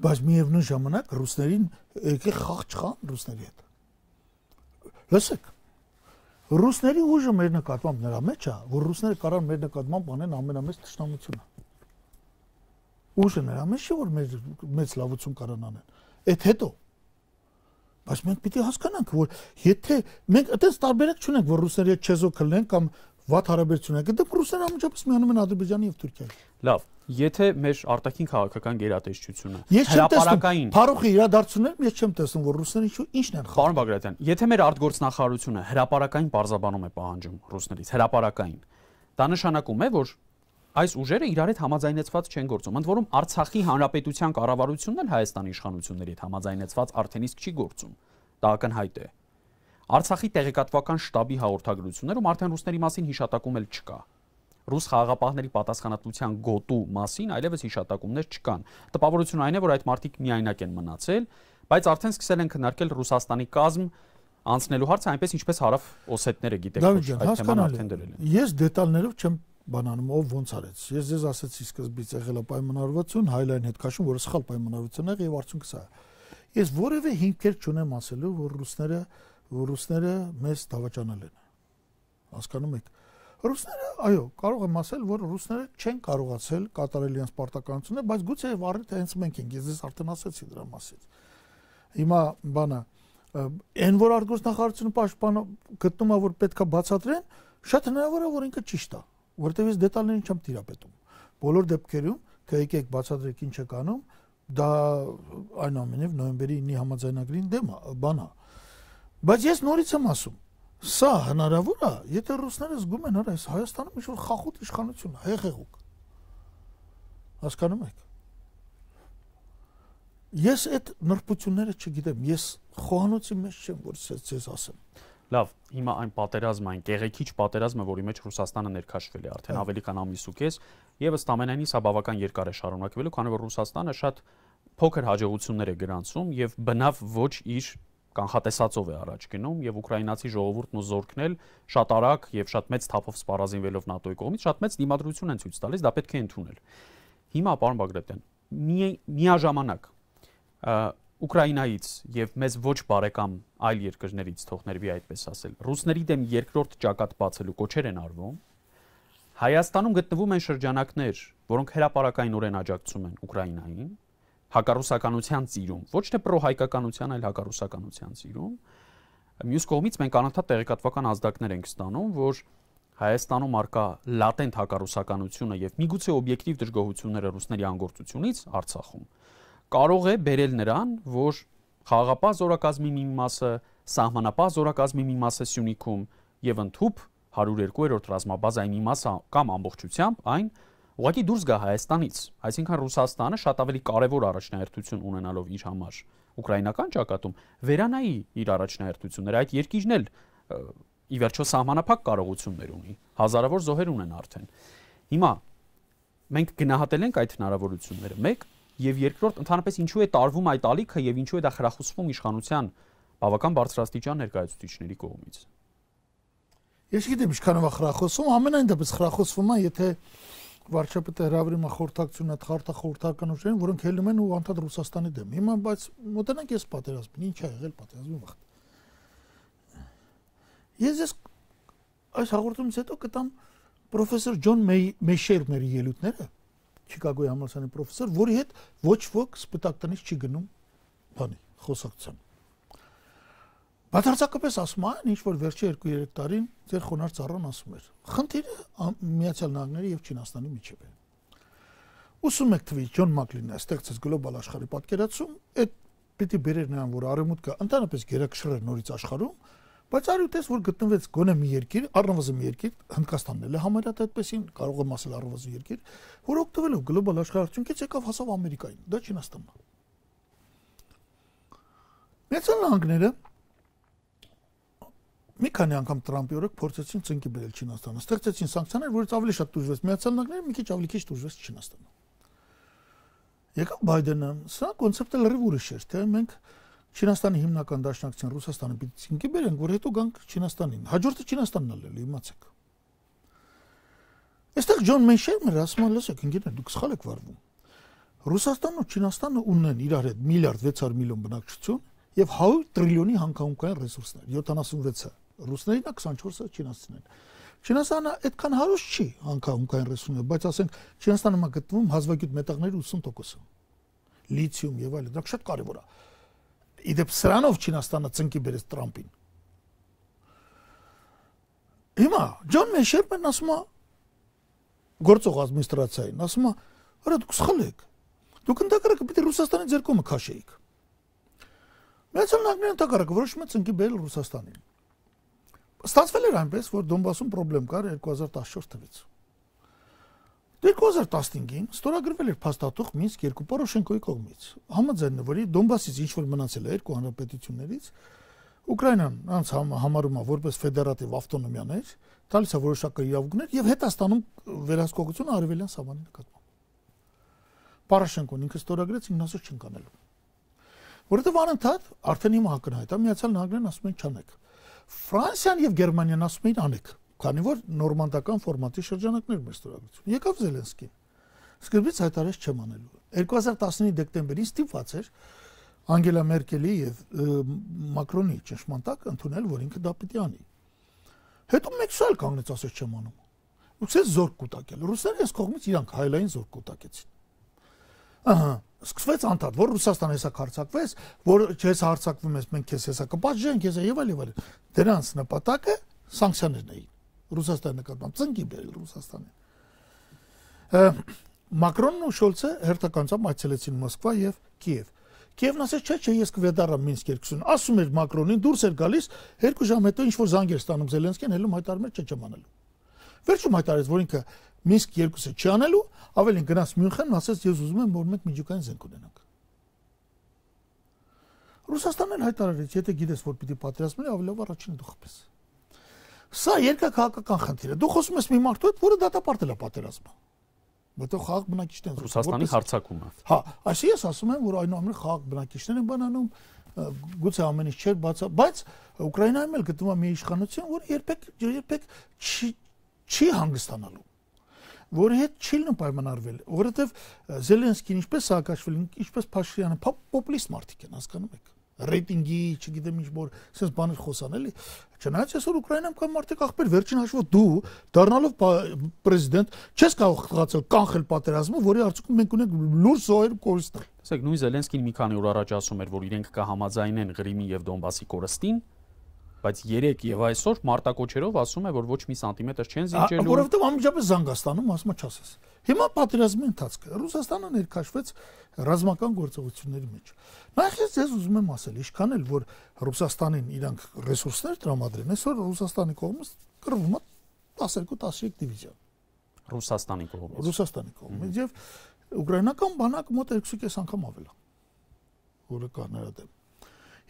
Բայց միևնույն ժամանակ ռուսներին եկի խաղ չխան ռուսների հետ։ Լսեք, ռուսների ուժը մեր նկատմամբ նրա մեջ է, որ ռուսները կարան մեր նկատմամբ անեն ամենամեծ ճշտամությունը ուժը նրա մեջ չէ որ մեր մեծ լավություն կարան անեն։ Այդ հետո։ Բայց մենք պիտի հասկանանք, որ եթե մենք այդպես տարբերակ չունենք, որ ռուսների հետ չեզոք լինենք կամ վատ հարաբերություն ունենք, դեպի ռուսները ամենջապես միանում են Ադրբեջանի եւ Թուրքիայի։ Լավ, Եթե մեր արտաքին քաղաքական գերատեսչությունը հրաապարակային Փարոխի իրադարձություններում ես չեմ տեսնում, որ ռուսները ինչու ինչն են խաղում։ Պարոն Բագրատյան, եթե մեր արտգործնախարարությունը հրաապարակային բարձաբանում է պահանջում ռուսներից հրաապարակային, դա նշանակում է, որ այս ուժերը իրար հետ համաձայնեցված չեն գործում։ Ընդ որում Արցախի հանրապետության կառավարությունն էլ Հայաստանի իշխանությունների հետ համաձայնեցված արդեն իսկ չի գործում։ Դա ակնհայտ է։ Արցախի տեղեկատվական շտաբի հաղորդագրություններում արդեն ռուսների մասին հիշատակում էլ չկա։ Ռուս խաղաղապահների պատասխանատվության գոտու մասին այլևս հիշատակումներ չկան։ Տպավորությունը այն է, որ այդ մարտիկ միայնակ են մնացել, բայց արդեն սկսել են քննարկել Ռուսաստանի կազմ անցնելու հարցը այնպես ինչպես հարավ օսետները գիտեք այդ թեման արդեն դրել են։ Ես դետալներով չեմ բանանումով ոնց արեց։ Ես ձեզ ասացի սկզբից եղել է պայմանավորվածություն, հայլային հետ քաշում, որը սխալ պայմանավորվածություն եղ եւ արդյունքը սա է։ Ես որևէ հիմքեր չունեմ ասելու, որ ռուսները, որ ռուսները մեզ դավաճանել են։ Հասկանում եք։ Ռուսները, այո, կարող եմ ասել, որ ռուսները չեն կարողացել կատարել իրենց պարտականությունը, բայց գուցե եւ առիթը հենց մենք ենք։ Ես ձեզ արդեն ասացի դրա մասին։ Հիմա բանը, այն որ արտգործնախարարությունը պաշտպան գտնում է, որ պետքա բացատրեն, շատ հնարավոր է, որ ինքը ճիշտ է որտեղ ես դետալներին չեմ տիրապետում։ Բոլոր դեպքերում քայքեք բացատրեք ինչ է կանում, դա այն ամենով նոյեմբերի 9-ի համաձայնագրին դեմ բան է։ Բայց ես նորից եմ ասում, սա հնարավոր է, եթե ռուսները զգում են հենց Հայաստանում ինչ-որ խախոտ իշխանություն է, հեղեղուկ։ Հասկանում եք։ Ես այդ նրբությունները չգիտեմ, ես խոհանոցի մեջ չեմ, որ ես ասեմ։ Լավ, հիմա այն պատերազմը, այն կեղեքիչ պատերազմը, որի մեջ Ռուսաստանը ներքաշվել է արդեն հա։ ավելի քան ամիս ու կես, եւ ըստ ամենայնի սա բավական երկար է շարունակվելու, քանի որ Ռուսաստանը շատ փոքր հաջողություններ է գրանցում եւ բնավ ոչ իր կանխատեսածով է առաջ գնում եւ ուկրաինացի ժողովուրդն ու զորքն էլ շատ արագ եւ շատ մեծ թափով սպառազինվելով ՆԱՏՕ-ի կողմից շատ մեծ դիմադրություն են ցույց տալիս, դա պետք է ընդունել։ Հիմա, պարոն Բագրատյան, միաժամանակ մի Ուկրաինայից եւ մեզ ոչ բարեկամ այլ երկրներից թողներվի այդպես ասել։ Ռուսների դեմ երկրորդ ճակատ բացելու կոչեր են արվում։ Հայաստանում գտնվում են շրջանակներ, որոնք հերապարակայինորեն աջակցում են Ուկրաինային, հակառուսականության ծիրում, ոչ թե պրոհայկականության, այլ հակառուսականության ծիրում։ Մյուս կողմից մենք անընդհատ տեղեկատվական ազդակներ ենք ստանում, որ Հայաստանում արկա լատենտ հակառուսականությունը եւ միգուցե օբյեկտիվ դժգոհությունները ռուսների անգործությունից Արցախում կարող է բերել նրան, որ խաղապահ զորակազմի մի մասը, սահմանապահ զորակազմի մի մասը Սյունիքում եւ ընդհուպ 102-րդ ռազմաբազայի մի մասը կամ ամբողջությամբ այն ուղղակի դուրս գա Հայաստանից։ Այսինքն Ռուսաստանը շատ ավելի կարևոր առաջնահերթություն ունենալով իր համար ուկրաինական ճակատում վերանայի իր առաջնահերթությունները այդ երկիրն էլ ի վերջո սահմանափակ կարողություններ ունի հազարավոր զոհեր ունեն արդեն հիմա մենք գնահատել ենք այդ հնարավորությունները մեկ եւ երկրորդ ընդհանրապես ինչու է տարվում այդ ալիքը եւ ինչու է դա խրախուսվում իշխանության բավական բարձրաստիճան ներկայացուցիչների կողմից։ Ես գիտեմ ինչքանով է խրախուսում, ամենայն դեպս խրախուսվում է, եթե վարչապետը հրավիրում է խորհրդակցություն այդ խարտախորհրդական ուժերին, որոնք ելնում են ու անդադ Ռուսաստանի դեմ։ Հիմա բայց մոտենանք ես պատերազմին, ինչ է եղել պատերազմի վաղ։ Ես ես այս հաղորդումից հետո կտամ պրոֆեսոր Ջոն Մեյշերների ելույթները, Չիկագոյի համալսարանի պրոֆեսոր, որի հետ ոչ ոք սպիտակ տնից չի գնում բանի խոսակցության։ Բացարձակապես ասում են, ինչ որ վերջի 2-3 տարին ձեր խոնար ծառան ասում էր։ Խնդիրը Միացյալ Նահանգների եւ Չինաստանի միջև է։ 81 թվի Ջոն Մակլինը ստեղծեց գլոբալ աշխարհի պատկերացում, այդ պիտի բերեր նրան, որ արևմուտքը ընդհանրապես գերակշռեր նորից աշխարհում, Բայց արի ուտես որ գտնվեց գոնե մի երկիր, առնվազն մի երկիր, Հնդկաստանն էլ է համարյա այդպեսին, կարող եմ ասել առնվազն երկիր, որ օգտվելով գլոբալ աշխարհությունից եկավ հասավ Ամերիկային, դա Չինաստանն է։ Միացյալ Նահանգները մի քանի անգամ Թրամփի օրոք փորձեցին ծնկի բերել Չինաստանը, ստեղծեցին սանկցիաներ, որից ավելի շատ դժվարեց Միացյալ Նահանգները, մի քիչ ավելի քիչ դժվարեց Չինաստանը։ Եկավ Բայդենը, սա կոնցեպտը լրիվ ուրիշ էր, թե մենք Չինաստանի հիմնական դաշնակցության Ռուսաստանը պիտի ցինքի բերենք, որ հետո գանք Չինաստանին։ Հաջորդը Չինաստանն էլ է, իմացեք։ Այստեղ Ջոն Մեյշերմերը ասում են, լսեք, ինքներ դուք սխալ եք վարվում։ Ռուսաստանն ու Չինաստանը ունեն իրար հետ միլիարդ 600 միլիոն բնակչություն եւ 100 հա- տրիլիոնի հանքահումքային ռեսուրսներ, 76-ը ռուսներն է 24-ը չինացիներն են։ Չինաստանը այդքան հարուստ չի հանքահումքային ռեսուրսները, բայց ասենք Չինաստանը մա գտնվում հազվագյուտ մետաղների 80%-ը։ Լիթիում եւ այլն, դրանք շատ կարեւոր է։ Իդեպ սրանով Չինաստանը ծնկի բերեց Տրամպին։ Հիմա Ջոն Մեշերմեն ասում է գործող ադմինիստրացիային, ասում է, «Արա դուք սխալ եք։ Դուք ընդհանրակը պիտի Ռուսաստանի ձեր կողմը քաշեիք»։ Միացյալ Նահանգները ընդհանրակը որոշում է ծնկի բերել Ռուսաստանին։ Ստացվել էր այնպես, որ Դոնբասում խնդրեմ կար 2014 թվականից 2015-ին ստորագրվել էր փաստաթուղթ Մինսկ 2 Պորոշենկոյի կողմից։ Համաձայնը, որի Դոնբասից ինչ որ մնացել է երկու հանրապետություններից, Ուկրաինան անց համ, համարում է որպես ֆեդերատիվ ավտոնոմիաներ, տալիս է որոշակի իրավունքներ եւ Հետաստանում վերահսկողությունը արևելյան սահմանի նկատմամբ։ Պորոշենկոն ինքը ստորագրեց ինքնասուր չընկանելու։ Որովհետեւ անընդհատ արդեն հիմա հակնհայտ է Միացյալ Նահանգներն ասում են չանեք։ Ֆրանսիան եւ Գերմանիան ասում են անեք քանի որ նորմանդական ֆորմատի շրջանակներ մեր ստորագրությունը։ Եկավ Զելենսկին։ Սկզբից հայտարարեց չեմ անելու։ 2019 դեկտեմբերին ստիպված էր Անգելա Մերկելի եւ Մակրոնի ճշմարտ տակ ընդունել, որ ինքը դա պիտի անի։ Հետո մեկ շալ կանգնեց ասես չեմ անում։ Ուքսես զորք կուտակել։ Ռուսները այս կողմից իրանք հայլային զորք կուտակեցին։ Ահա, սկսվեց անդադ, որ Ռուսաստանը հեսա քարցակվեց, որ չես հարցակվում ես, մենք քեզ հեսա կպաշտժենք, ես եւ այլ եւ այլ։ Դրանց նպատակը սանկցիաներն էին Ռուսաստանի նկատմամբ, ծնկի բերել Ռուսաստանին։ Մակրոնն ու Շոլցը հերթականությամբ այցելեցին Մոսկվա եւ Կիև։ Կիևն ասաց, չէ, չէ, ես կվերդարամ Մինսկ երկուսին։ Ասում էր Մակրոնին, դուրս էր գալիս, երկու ժամ հետո ինչ որ զանգ էր ստանում Զելենսկին, հելում հայտարարում էր, չէ, չեմ անելու։ Վերջում հայտարարեց, որ ինքը Մինսկ երկուսը չի անելու, ավելին գնաց Մյունխեն, ասաց, ես ուզում եմ, որ մենք միջուկային զենք ունենանք։ Ռուսաստանն հայտարարեց, եթե գիտես, որ պիտի պատրաստվում, ավելի լավ առաջինը դու խփես։ Սա երկակահական խնդիր է։ Դու խոսում ես մի մարդու հետ, որը դատապարտել է պատերազմը որտեղ խաղ բնակիչներն են Ռուսաստանի հարցակումը։ Հա, այսի ես ասում եմ, որ այնուամենը խաղ բնակիչներն են բանանում, գուցե ամեն ինչ չէր բացա, բայց Ուկրաինայում էլ գտնվում է մի իշխանություն, որ երբեք երբեք չի չի հանգստանալու որի հետ չի լինում պայմանավորվել, որովհետև Զելենսկին ինչպես Սաակաշվիլին, ինչպես Փաշինյանը, պոպուլիստ մարդիկ են, հասկանում եք ռեյտինգի, չգիտեմ ինչ որ, ասես բաներ խոսան էլի։ Չնայած այսօր Ուկրաինայում կան մարդիկ ախպեր, վերջին հաշվով դու դառնալով պրեզիդենտ չես կարող խղացել կանխել պատերազմը, որի արդյունքում մենք ունենք լուրջ զոհեր կորստել։ Տեսեք, նույն Զելենսկին մի քանի օր առաջ ասում էր, որ իրենք կհամաձայնեն Ղրիմի եւ Դոնբասի կորստին, բայց 3 եւ այսօր մարտակոչերով ասում է որ ոչ մի սանտիմետր չեն զինջելու որովհետեւ անմիջապես Զանգաստանում ասում է չասես հիմա պատերազմի ընթացքը Ռուսաստանը ներքաշվեց ռազմական գործողությունների մեջ նախից ես ուզում եմ ասել ինչքան էլ որ Ռուսաստանին իրանք ռեսուրսներ տրամադրեն այսօր Ռուսաստանի կողմից կռվում է 12-13 դիվիզիա Ռուսաստանի կողմից Ռուսաստանի կողմից եւ ուկրաինական բանակ մոտ 2.5 անգամ ավել է որը կա նրա դեմ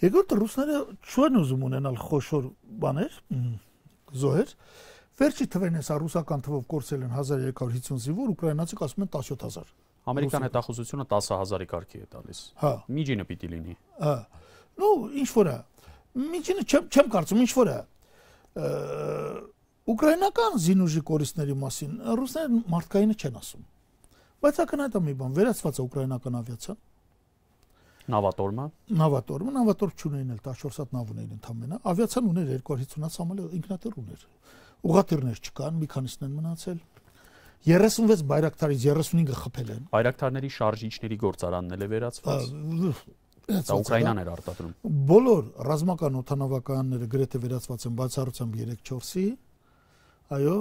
Երկրորդը ռուսները չեն ուզում ունենալ խոշոր բաներ, զոհեր։ Վերջի թվերն էս ռուսական թվով կորցել են 1350-ի, որ ուկրաինացիք ասում են 17000։ Ամերիկան հետախուզությունը 10000-ի կարգի է տալիս։ Հա։ Միջինը պիտի լինի։ Հա։ Ну, ինչ որ է։ Միջինը չեմ չեմ կարծում, ինչ որ է։ Ուկրաինական զինուժի կորիստների մասին ռուսները մարդկայինը չեն ասում։ Բայց ակնհայտ է մի բան, վերացված է ուկրաինական ավիացիան նավատորմը նավատորմը նավատորմ չունեին էլ 14 հատ նավ ունեին ընդամենը ավիացիան ուներ 250 համալը ինքնատեր ուներ ուղղաթիռներ չկան մի քանիսն են մնացել 36 բայրակտարից 35-ը խփել են բայրակտարների շարժիչների գործարանն էլ է վերացված Դա Ուկրաինան էր արտադրում։ Բոլոր ռազմական օտանավականները գրեթե վերացված են բացառությամբ 3-4-ի։ Այո,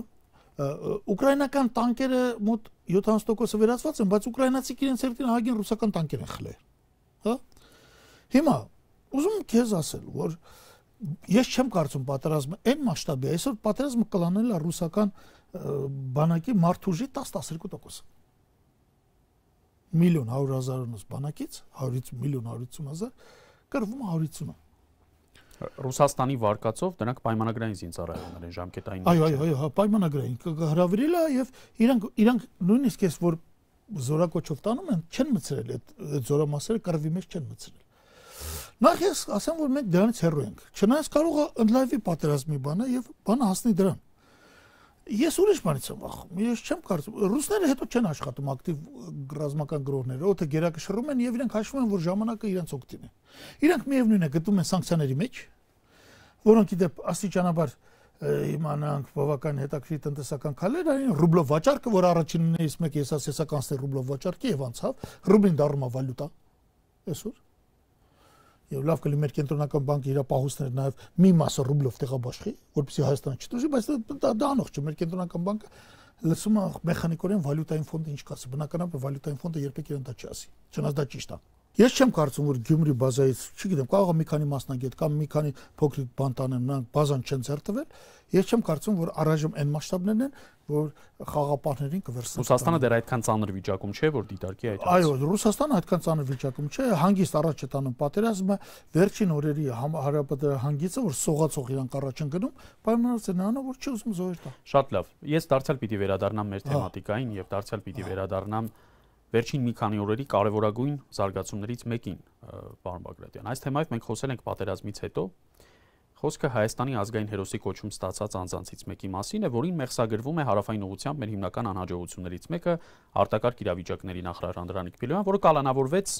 ուկրաինական տանկերը մոտ 70%-ը վերացված են, բայց ուկրաինացիք իրենց հերթին հագին ռուսական տանկեր են խլել հա հիմա ուզում քեզ ասել որ ես չեմ կարծում պատերազմը այն մասշտաբի այսօր պատերազմը կլանել է ռուսական բանակի մարդուժի 10-12% միլիոն 100 հազարանոց բանակից 100-ից միլիոն 150000 կրվում 150-ը Ռուսաստանի վարկածով դրանք պայմանագրային զինծառայողներ են ժամկետային։ Այո, այո, այո, հա պայմանագրային հրավիրել է եւ իրանք իրանք նույնիսկ ես որ զորակոչով տանում են, չեն մցրել այդ զորամասերը կռվի մեջ չեն մցրել։ Նախ ես ասեմ, որ մենք դրանից հեռու ենք։ Չնայած կարող է ընդլայնվի պատերազմի բանը եւ բանը հասնի դրան։ Ես ուրիշ բանից եմ վախում։ Ես չեմ կարծում, ռուսները հետո չեն աշխատում ակտիվ ռազմական գրողները, որտե գերակշռում են եւ իրենք հաշվում են, որ ժամանակը իրենց օգտին է։ Իրանք միևնույնն է գտնում են սանկցիաների մեջ, որոնք իդեպ աստիճանաբար իմանանք բավական հետաքրքիր տնտեսական քայլեր այն ռուբլով վաճառքը, որ առաջիններից մեկ ես ասեցա կանստե ռուբլով վաճառքի եւ անցավ, ռուբլին դառնում է վալյուտա։ Այսօր Եվ լավ կլի մեր կենտրոնական բանկը իր պահուստները նաև մի մասը ռուբլով տեղաբաշխի, որպեսզի Հայաստանը չտուժի, բայց դա դա անող չէ։ Մեր կենտրոնական բանկը լսում է մեխանիկորեն վալյուտային ֆոնդը ինչ կասի։ Բնականաբար վալյուտային ֆոնդը երբեք իրեն դա չի ասի։ Չնայած դա ճիշտ է։ Ես չեմ կարծում, որ Գյումրի բազայից, չգիտեմ, կարող է մի քանի մասնագետ կամ մի քանի փոքրիկ բան տանեն, նրանք բազան չեն ձեռ տվել։ Ես չեմ կարծում, որ առայժմ այն մասշտաբներն են, որ խաղապահներին կվերսեն։ Ռուսաստանը դեռ այդքան ծանր վիճակում չէ, որ դիտարկի այդ հարցը։ Այո, Ռուսաստանը այդքան ծանր վիճակում չէ, հանգիստ առաջ է տանում պատերազմը, վերջին օրերի հարաբերական հանգիցը, որ սողացող իրանք առաջ են գնում, պայմանավորված է նրանով, որ չի ուզում զոհեր տա։ Շատ լավ։ Ես դարձյալ պիտի վերադառնամ մեր հա։ թեմատիկային եւ դարձյալ պիտի հա։ վերադառնամ վերջին մի քանի օրերի կարևորագույն զարգացումներից մեկին, պարոն Բագրատյան։ Այս թեմայով մենք խոսել ենք պատերազմից հետո։ Խոսքը Հայաստանի ազգային հերոսի կոչում ստացած անձանցից մեկի մասին է, որին մեղսագրվում է հարավային ուղությամբ մեր հիմնական անհաջողություններից մեկը արտակարգ իրավիճակների նախարար Անդրանիկ Պիլոյան, որը կալանավորվեց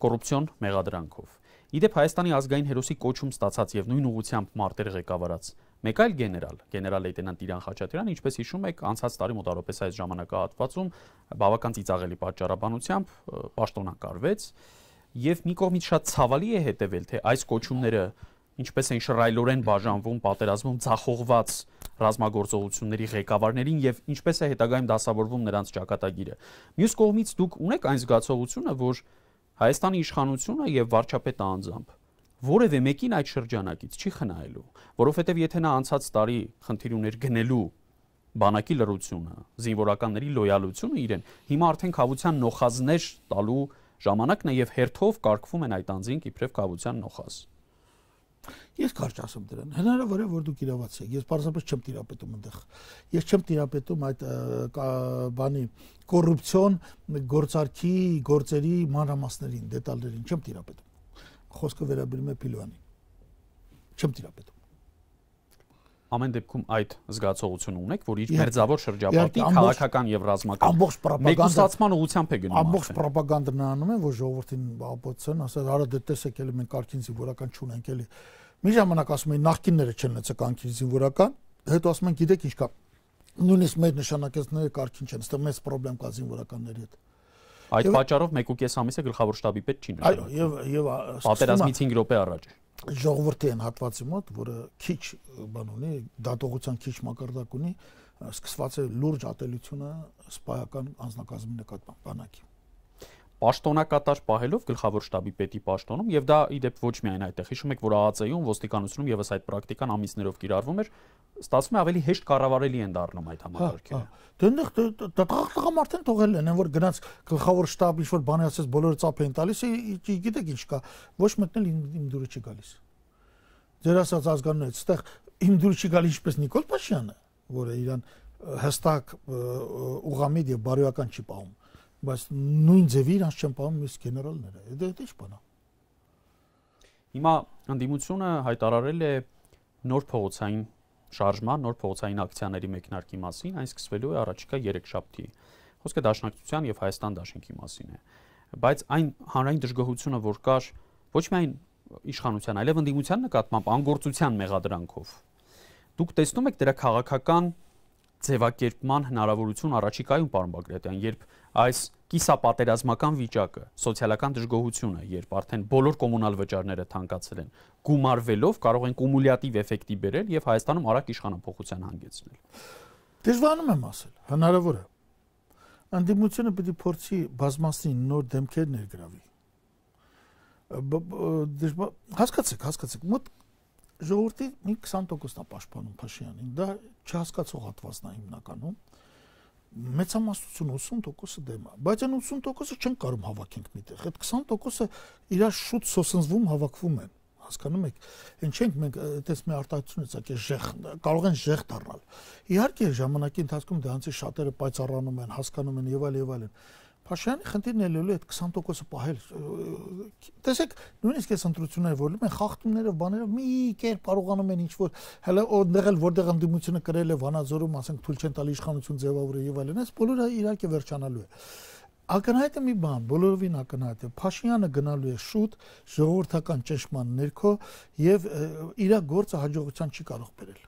կոռուպցիոն մեղադրանքով։ Իդեպ Հայաստանի ազգային հերոսի կոչում ստացած եւ նույն ուղությամբ մարտեր ղեկավարած Մեկ այլ գեներալ, գեներալ լեյտենանտ Տիրան Խաչատրյան, ինչպես հիշում եք, անցած տարի մոտարապես այս ժամանակահատվածում բավական ծիծաղելի պատճառաբանությամբ պաշտոնակարվեց եւ մի կողմից շատ ցավալի է հետեւել, թե այս կոչումները ինչպես են շռայլորեն բաժանվում պատերազմում ցախողված ռազմագործողությունների ղեկավարներին եւ ինչպես է հետագայում դասավորվում նրանց ճակատագիրը։ Մյուս կողմից դուք ունեք այն զգացողությունը, որ Հայաստանի իշխանությունը եւ վարչապետը անձամբ որևէ մեկին այդ շրջանակից չի խնայելու, որովհետև եթե նա անցած տարի խնդիր ուներ գնելու բանակի լրությունը, զինվորականների լոյալությունը իրեն, հիմա արդեն խավության նոխազներ տալու ժամանակն է եւ հերթով կարկվում են այդ անձին իբրև խավության նոխազ։ Ես կարճ ասեմ դրան։ Հնարավոր է որ դուք իրաված եք։ Ես պարզապես չեմ տիրապետում այնտեղ։ Ես չեմ տիրապետում այդ բանի կոռուպցիոն գործարքի, գործերի մանրամասներին, դետալներին չեմ տիրապետում խոսքը վերաբերում է Փիլվանին։ Չեմ տիրապետում։ Ամեն դեպքում այդ զգացողությունը ունեք, որ իր մերձավոր շրջապատի քաղաքական եւ ռազմական ամբողջ ռոպագանդա մեկուսացման ուղությամբ է գնում։ Ամբողջ ռոպագանդան անում են, որ ժողովրդին ապոցան, ասել, արա դե տեսեք, էլի մենք արկին զինվորական չունենք, էլի։ Մի ժամանակ ասում էին նախկինները չեն լծակ արկին զինվորական, հետո ասում են գիտեք ինչ կա։ Նույնիսկ մեր նշանակեցները արկին չեն, այստեղ մեծ խնդրեմ կա զինվորականների հետ։ Այդ պատճառով 1.5 ամիսը գլխավոր շտաբի պետ չի նշել։ Այո, եւ եւ պատերազմից 5 րոպե առաջ ժողովրդի այն հատվածի մոտ, որը քիչ բան ունի, դատողության քիչ մակարդակ ունի, սկսված է լուրջ ատելությունը սպայական անձնակազմի նկատմամբ բանակի պաշտոնակատար պահելով գլխավոր շտաբի պետի պաշտոնում եւ դա իդեպ ոչ միայն այդտեղ հիշում եք որ ԱԱՑ-ում ոստիկանությունում եւս այդ պրակտիկան ամիսներով կիրառվում էր ստացվում է ավելի հեշտ կառավարելի են դառնում այդ հա, համակարգերը։ հա, Դեռ դատախտղամ արդեն թողել են, որ գնաց գլխավոր շտաբ ինչ որ բան ասես բոլորը ծափ են տալիս, գիտեք ինչ կա, ոչ մտնել իմ դուրը չի գալիս։ Ձեր ասած ազգանունը, այստեղ իմ դուրը չի գալի ինչպես Նիկոլ Փաշյանը, որը իրան հստակ ուղամիտ եւ բարոյական չի պահում բայց նույն ձևի իրանց չեն պահում մյուս գեներալները։ Դա ի՞նչ բան է։ Հիմա անդիմությունը հայտարարել է նոր փողոցային շարժման, նոր փողոցային ակցիաների մեկնարկի մասին, այն սկսվելու է առաջիկա 3 շաբթի։ Խոսքը Դաշնակցության եւ Հայաստան Դաշնքի մասին է։ Բայց այն հանրային դժգոհությունը, որ կար ոչ միայն իշխանության, այլև ընդդիմության նկատմամբ անգործության մեղադրանքով։ Դուք տեսնում եք դրա քաղաքական ձևակերպման հնարավորություն առաջիկայում, պարոն Բագրատյան, երբ այս կիսապատերազմական վիճակը, սոցիալական դժգոհությունը, երբ արդեն բոլոր կոմունալ վճարները թանկացել են, գումարվելով կարող են կումուլյատիվ էֆեկտի բերել եւ Հայաստանում արագ իշխանապողության հանգեցնել։ Դժվանում եմ ասել, հնարավոր է։ Անդիմությունը պիտի փորձի բազմասնի նոր դեմքեր ներգրավի։ Հասկացեք, հասկացեք, մոտ ժողովրդի մի 20%-ն է պաշտպանում Փաշյանին։ Դա չհասկացող հատվածն է հիմնականում մեծամասնություն 80%-ը դեմ է, բայց այն 80%-ը չեն կարող հավաքենք միտեղ։ Այդ 20%-ը իրար շուտ սոսնձվում հավաքվում են հասկանում եք այն չենք մենք այդպես մի արտահայտությունից ակե ժեղ կարող են ժեղ դառնալ իհարկե ժամանակի ընթացքում դրանցի շատերը պայծառանում են հասկանում են եւ այլ եւ այլն Փաշյանի խնդիրն էլ էլու այդ 20%-ը պահել։ Տեսեք, նույնիսկ այս ընտրությունները որ լինում են խախտումներով, բաներով մի կերպ կարողանում են ինչ-որ հələ օրդեղել, որտեղ ընդդիմությունը կրել է Վանաձորում, ասենք թույլ չեն տալի իշխանություն ձևավորել եւ այլն, այս բոլորը իհարկե վերջանալու է։ Ակնհայտ է մի բան, բոլորովին ակնհայտ է։ Փաշինյանը գնալու է շուտ ժողովրդական ճնշման ներքո եւ իր գործը հաջողության չի կարող բերել։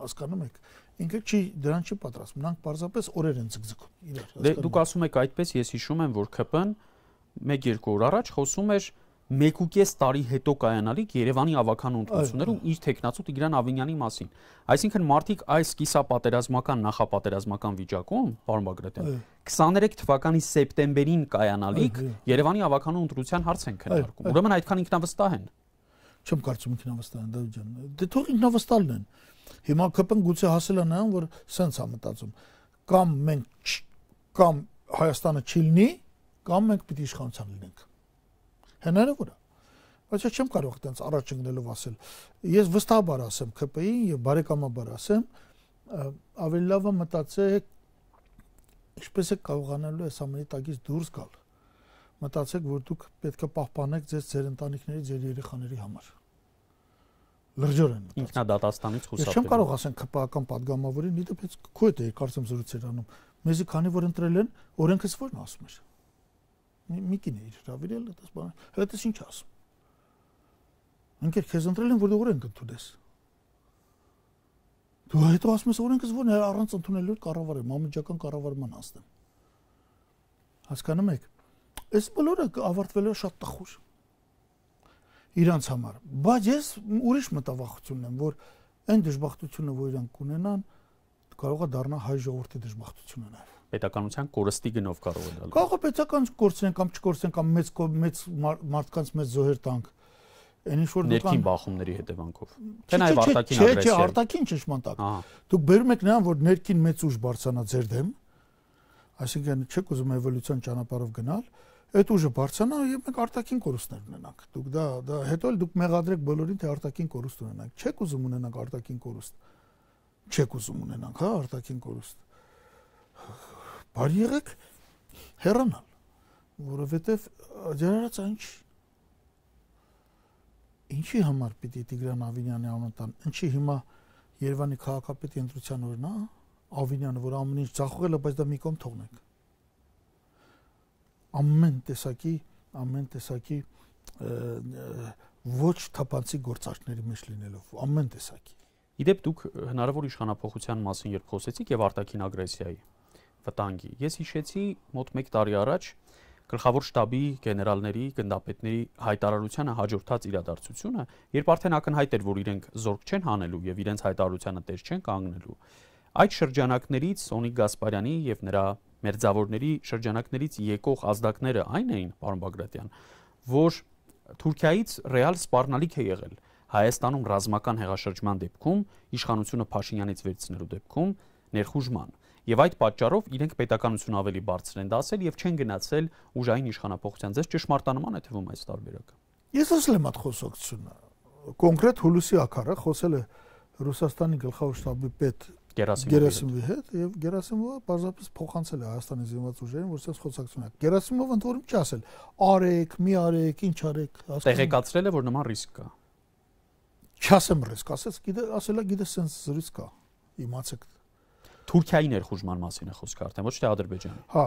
Հասկանում եք ինքը չի դրան չի պատրաստ։ Նրանք պարզապես օրեր են ցկցկում իրար։ Դե դուք ասում եք այդպես, ես հիշում եմ, որ ԿՊ-ն 1-2 օր առաջ խոսում էր 1.5 տարի հետո կայանալիք Երևանի ավականու ընտրություններում իր տեխնացու Տիգրան Ավինյանի մասին։ Այսինքն մարդիկ այս կիսապատերազմական նախապատերազմական վիճակում, պարոն Բագրատյան, 23 թվականի սեպտեմբերին կայանալիք Երևանի ավականու ընտրության հարց են քննարկում։ Ուրեմն այդքան ինքնավստահ են։ Այ, Չեմ կարծում ինքնավստահ են Դավիթ ջան։ Դե թող ինքնավստահն են։ Հիմա ԿՊ-ն գուցե հասել է նրան, որ սենց է մտածում։ Կամ մենք կամ Հայաստանը չլինի, կամ մենք պիտի իշխանության լինենք։ Հնարավոր է բայց ես չեմ կարող այդպես առաջ ընկնելով ասել։ Ես վստահաբար ասեմ ԿՊ-ին եւ բարեկամաբար ասեմ, ավելի լավ է մտածեք ինչպես է կարողանալու այս ամենի տակից դուրս գալ մտածեք, որ դուք պետք է պահպանեք ձեր ձեր ընտանիքների, ձեր երեխաների համար։ Լրջոր են մտածում։ Ինքնադատաստանից խուսափել։ Ես չեմ կարող ասեմ քպական падգամավորին, մի դեպից քո հետ էի կարծեմ զրուցերանում։ Մեզի քանի որ ընտրել են, օրենքս ո՞րն ասում էր։ Մի կին է իր հավիրել, այդպես բան։ Հետս ինչ ասում։ Ընկեր, քեզ ընտրել են, որ դու օրենք ընդունես։ Դու հետո ասում ես օրենքս ո՞րն է առանց ընդունելու կառավարեմ, ամիջական կառավարման անցնեմ։ Հասկանում եք Այս բոլորը ավարտվել է շատ տխուր իրանց համար։ Բայց ես ուրիշ մտավախություն եմ, որ այն դժբախտությունը, որ իրանք կունենան, կարող է դառնալ հայ ժողովրդի դժբախտությունը նաև։ Պետականության կորստի գնով կարող է դառնալ։ Կարող է պետական կորցնեն կամ չկորցնեն կամ մեծ մեծ մարդկանց մեծ զոհեր տանք։ Այն ինչ որ դուք ներքին բախումների հետևանքով։ Թե նաև արտաքին ագրեսիա։ Չէ, չէ, արտաքին ճշմարտ տակ։ Դուք բերում եք նրան, որ ներքին մեծ ուժ բարձանա ձեր դեմ։ Այսինքն չեք ուզում էվոլյուցիոն ճանապարհով գնալ, այդ ուժը բարձրանա եւ մենք արտաքին կորուստներ ունենանք։ Դուք դա դա հետո էլ դուք մեղադրեք բոլորին թե արտաքին կորուստ ունենանք։ Չեք ուզում ունենանք արտաքին կորուստ։ Չեք ուզում ունենանք, հա, արտաքին կորուստ։ Բարի եղեք հեռանալ, որովհետեւ ջերարացան ինչ ինչի համար պիտի Տիգրան Ավինյանի անունը տան։ Ինչի հիմա Երևանի քաղաքապետի ընտրության օրն է հա, Ավինյանը, որ ամեն ինչ ծախողել է, բայց դա մի կողմ թողնենք ամեն տեսակի ամեն տեսակի ոչ թափանցիկ գործարքների մեջ լինելով ամեն տեսակի Իդեպ դուք հնարավոր իշխանապողության մասին երբ խոսեցիք եւ արտաքին ագրեսիայի վտանգի ես հիշեցի մոտ 1 տարի առաջ գլխավոր շտաբի գեներալների, գնդապետների հայտարարությանը հաջորդած իրադարձությունը, երբ արդեն ակնհայտ էր, որ իրենք զորք չեն հանելու եւ իրենց հայտարարությանը տեղ չեն կանգնելու, Այդ շրջանակներից Սոնի Գասպարյանի եւ նրա մերձավորների շրջանակներից եկող ազդակները այն էին, պարոն Բագրատյան, որ Թուրքիայից ռեալ սպառնալիք է եղել Հայաստանում ռազմական հեղաշրջման դեպքում, իշխանությունը Փաշինյանից վերցնելու դեպքում ներխուժման։ Եվ այդ պատճառով իրենք պետականություն ավելի բարձր են դասել եւ չեն գնացել ուժային իշխանապողության ձեզ ճշմարտանման է թվում այս տարբերակը։ Ես ասել եմ այդ խոսակցությունը։ Կոնկրետ Հուլուսի ակարը խոսել է Ռուսաստանի գլխավոր շտաբի պետ Գերասիմովի Գերասիմովի հետ եւ Գերասիմովը բարձրապես փոխանցել է Հայաստանի զինված ուժերին, որ սենց խոսակցություն է։ Գերասիմովը ընդ որում չի ասել. արեք, մի արեք, ինչ արեք, հասկանու։ Տեղեկացրել է, որ նման ռիսկ կա։ Չասեմ ռիսկ, ասես, գիտե, ասելա գիտես սենց ռիսկ կա։ Իմացեք։ Թուրքիայի ներխուժման մասին է խոսքը արդեն, ոչ թե Ադրբեջանի։ Հա,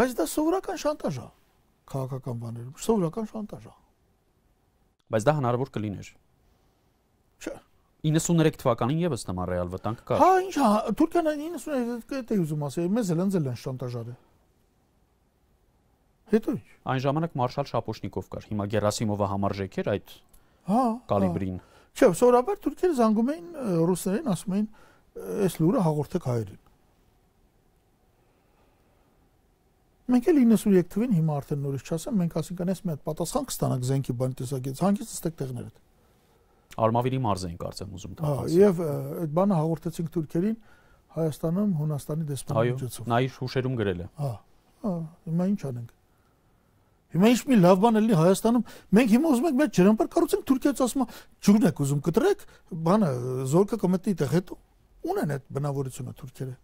բայց դա սովորական շանտաժ է քաղաքական բաներում, սովորական շանտաժ է։ Բայց դա հնարավոր կլիներ։ Չէ։ 93 թվականին եւս նման ռեալ վտանգ կա։ Հա, ինչ, հա, Թուրքիան 93 դա ուզում ասել, մեզ էլ անցել են շանտաժարը։ Հետո ի՞նչ։ Այն ժամանակ մարշալ Շապոշնիկով կար, հիմա Գերասիմովը համարժեք էր այդ հա, հա կալիբրին։ Չէ, սովորաբար թուրքերը զանգում էին ռուսերեն, ասում էին այս լուրը հաղորդեք հայերեն։ Մենք էլ 93 թվին հիմա արդեն նորից չասեմ, մենք ասենք անես մի հատ պատասխան կստանանք զենքի բանի տեսակից, հանգիստ ստեք տեղներդ։ Արմավիրի մարզ էին կարծեմ ուզում դա։ Հա, եւ այդ բանը հաղորդեցինք թուրքերին Հայաստանում Հունաստանի դեսպանի միջոցով։ Այո, նա իր հուշերում գրել է։ Հա։ Հա, հիմա ի՞նչ անենք։ Հիմա ինչ մի լավ բան էլի Հայաստանում։ Մենք հիմա ուզում ենք մեր ջրամբար կառուցենք Թուրքիայից ասում է ջուրն եք ուզում կտրեք, բանը զորքը կմտնի այդտեղ հետո։ Ունեն այդ բնավորությունը թուրքերը։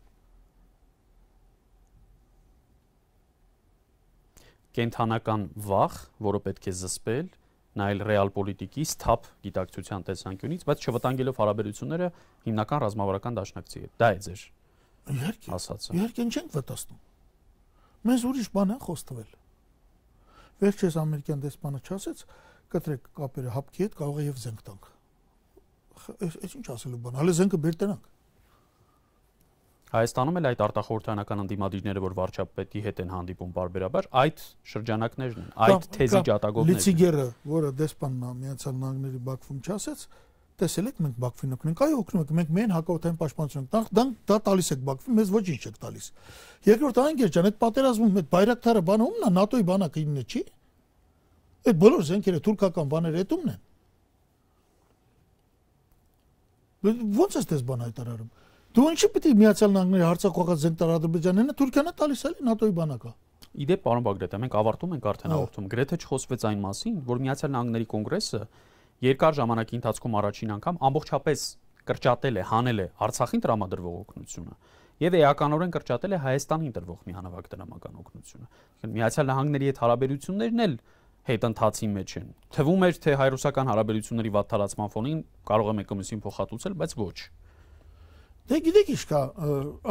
Կենթանական վախ, որը պետք է զսպել, նայել ռեալ պոլիտիկի սթափ գիտակցության տեսանկյունից, բայց չվտանգելով հարաբերությունները հիմնական ռազմավարական դաշնակցի հետ։ Դա է ձեր։ Իհարկե։ Ասացը։ Իհարկե չենք վտասնում։ Մեզ ուրիշ բան է խոստվել։ Վերջերս ամերիկյան դեսպանը չասեց, կտրեք կապերը հապկի հետ, կարող է եւ զենք տանք։ Այս ինչ ասելու բան, հələ զենքը բերտենանք։ Հայաստանում էլ այդ արտախորհրդանական ընդդիմադիրները, որ վարչապետի հետ են հանդիպում բարբերաբար, այդ շրջանակներն են, այդ թեզի ջատագովներն են։ Լիցիգերը, որը դեսպանն է Միացյալ Նահանգների Բաքվում չասեց, տեսել եք մենք Բաքվին օգնենք, այո օգնում եք, մենք միայն հակաօթային պաշտպանություն ենք տանք, դանք դա տալիս եք Բաքվին, մեզ ոչինչ չեք տալիս։ Երկրորդ անգեր ջան, այդ պատերազմում այդ բայրակտարը բանը ո՞մն է, ՆԱՏՕ-ի բանակը իննը չի։ Այդ բոլոր զենքերը թուրքական բաները այդ ո՞մն են։ Ոնց է դες բան հայտարարում։ Դու ինչի պիտի Միացյալ Նահանգների հարցակ ուղղած զենք տար Ադրբեջանին, Թուրքիանը տալիս էլի ՆԱՏՕ-ի բանակը։ Իդեպ պարոն Բագրատ, մենք ավարտում ենք արդեն հաղորդում։ Գրեթե չխոսվեց այն մասին, որ Միացյալ Նահանգների կոնգրեսը երկար ժամանակի ընթացքում առաջին անգամ ամբողջապես կրճատել է, հանել է Արցախին տրամադրվող օգնությունը եւ էականորեն կրճատել է Հայաստանին տրվող մի հանավակ դրամական օգնությունը։ Այսինքն Միացյալ Նահանգների հետ հարաբերություններն էլ հետ ընթացի մեջ են։ Թվում էր, թե հայ-ռուսական հարաբերությունների վատթարացման ֆոնին կարող է մեկը մյուսին փոխհատուցել, բայց ոչ։ Դե գիտեք ինչ կա,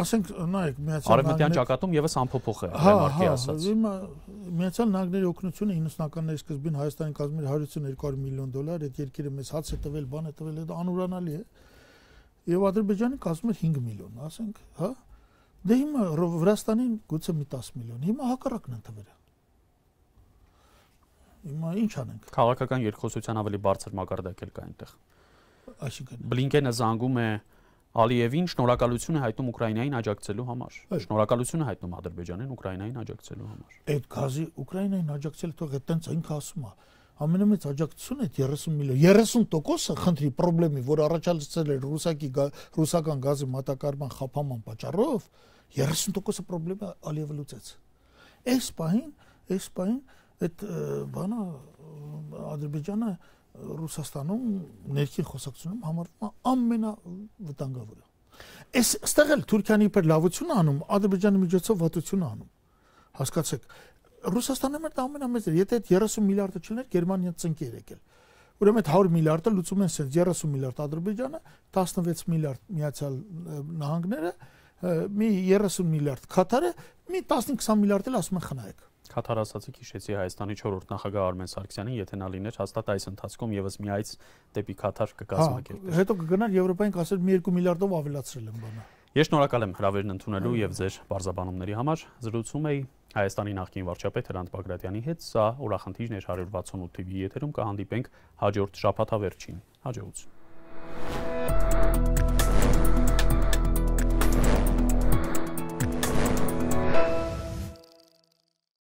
ասենք նայեք միացյալ Արևմտյան ճակատում եւս ամփոփող է ռեմարկի հա, հա, ասած։ Հիմա միացյալ նահանգների օգնությունը 90-ականների սկզբին Հայաստանի կազմել 150-200 միլիոն դոլար, այդ երկիրը մեզ հաց է տվել, բան է տվել, դա անուրանալի է։ Եվ Ադրբեջանը կազմել 5 միլիոն, ասենք, հա։ Դե հիմա Վրաստանին գուցե մի 10 միլիոն, հիմա հակառակն են տվել։ Հիմա ի՞նչ անենք։ Քաղաքական երկխոսության ավելի բարձր մակարդակ էլ կա այնտեղ։ Այսինքն Բլինկենը զանգում է Ալիևին շնորհակալություն է հայտնում Ուկրաինային աջակցելու համար։ Շնորհակալություն է հայտնում Ադրբեջանին Ուկրաինային աջակցելու համար։ Այդ գազի Ուկրաինային աջակցելը թող է տենց ինքը ասում է։ Ամենամեծ աջակցությունն է 30 միլիոն 30%-ը խնդրի խնդրեմի, որ առաջացել էր ռուսակի ռուսական գազի մատակարարման խափանման պատճառով, 30%-ը խնդրեմը Ալիևը լուծեց։ Այս պահին, այս պահին այդ բանը Ադրբեջանը Ռուսաստանում ներքին խոսակցությունում համարվում է ամենավտանգավորը։ Այս ստեղ էլ Թուրքիան իբր լավություն անում, Ադրբեջանի միջոցով վատություն անում։ Հասկացեք, Ռուսաստանը մեր ամենամեծն է, եթե այդ 30 միլիարդը չլներ, Գերմանիան ծնկի էր եկել։ Ուրեմն այդ 100 միլիարդը լուծում են սենց 30 միլիարդ Ադրբեջանը, 16 միլիարդ Միացյալ Նահանգները, մի 30 միլիարդ Կատարը, մի 15-20 միլիարդ էլ ասում են խնայեք։ Կատարասացի քիշեցի Հայաստանի 4-րդ նախագահ Արմեն Սարգսյանին, եթե նա լիներ, հաստատ այս ընթացքում եւս մի այց դեպի Կատար կկազմակերպվեր։ հա, Հետո կգնան Եվրոպային կասեր մի 2 միլիարդով ավելացրել են բանը։ Ես շնորհակալ եմ հրավերն ընդունելու հա, եւ ձեր բարձաբանումների հա։ համար։ Զրուցում էի Հայաստանի նախկին վարչապետ Հրանտ Բագրատյանի հետ։ Սա ուրախնդիրն էր 168 TV եթերում կհանդիպենք հաջորդ շաբաթավերջին։ Հաջողություն։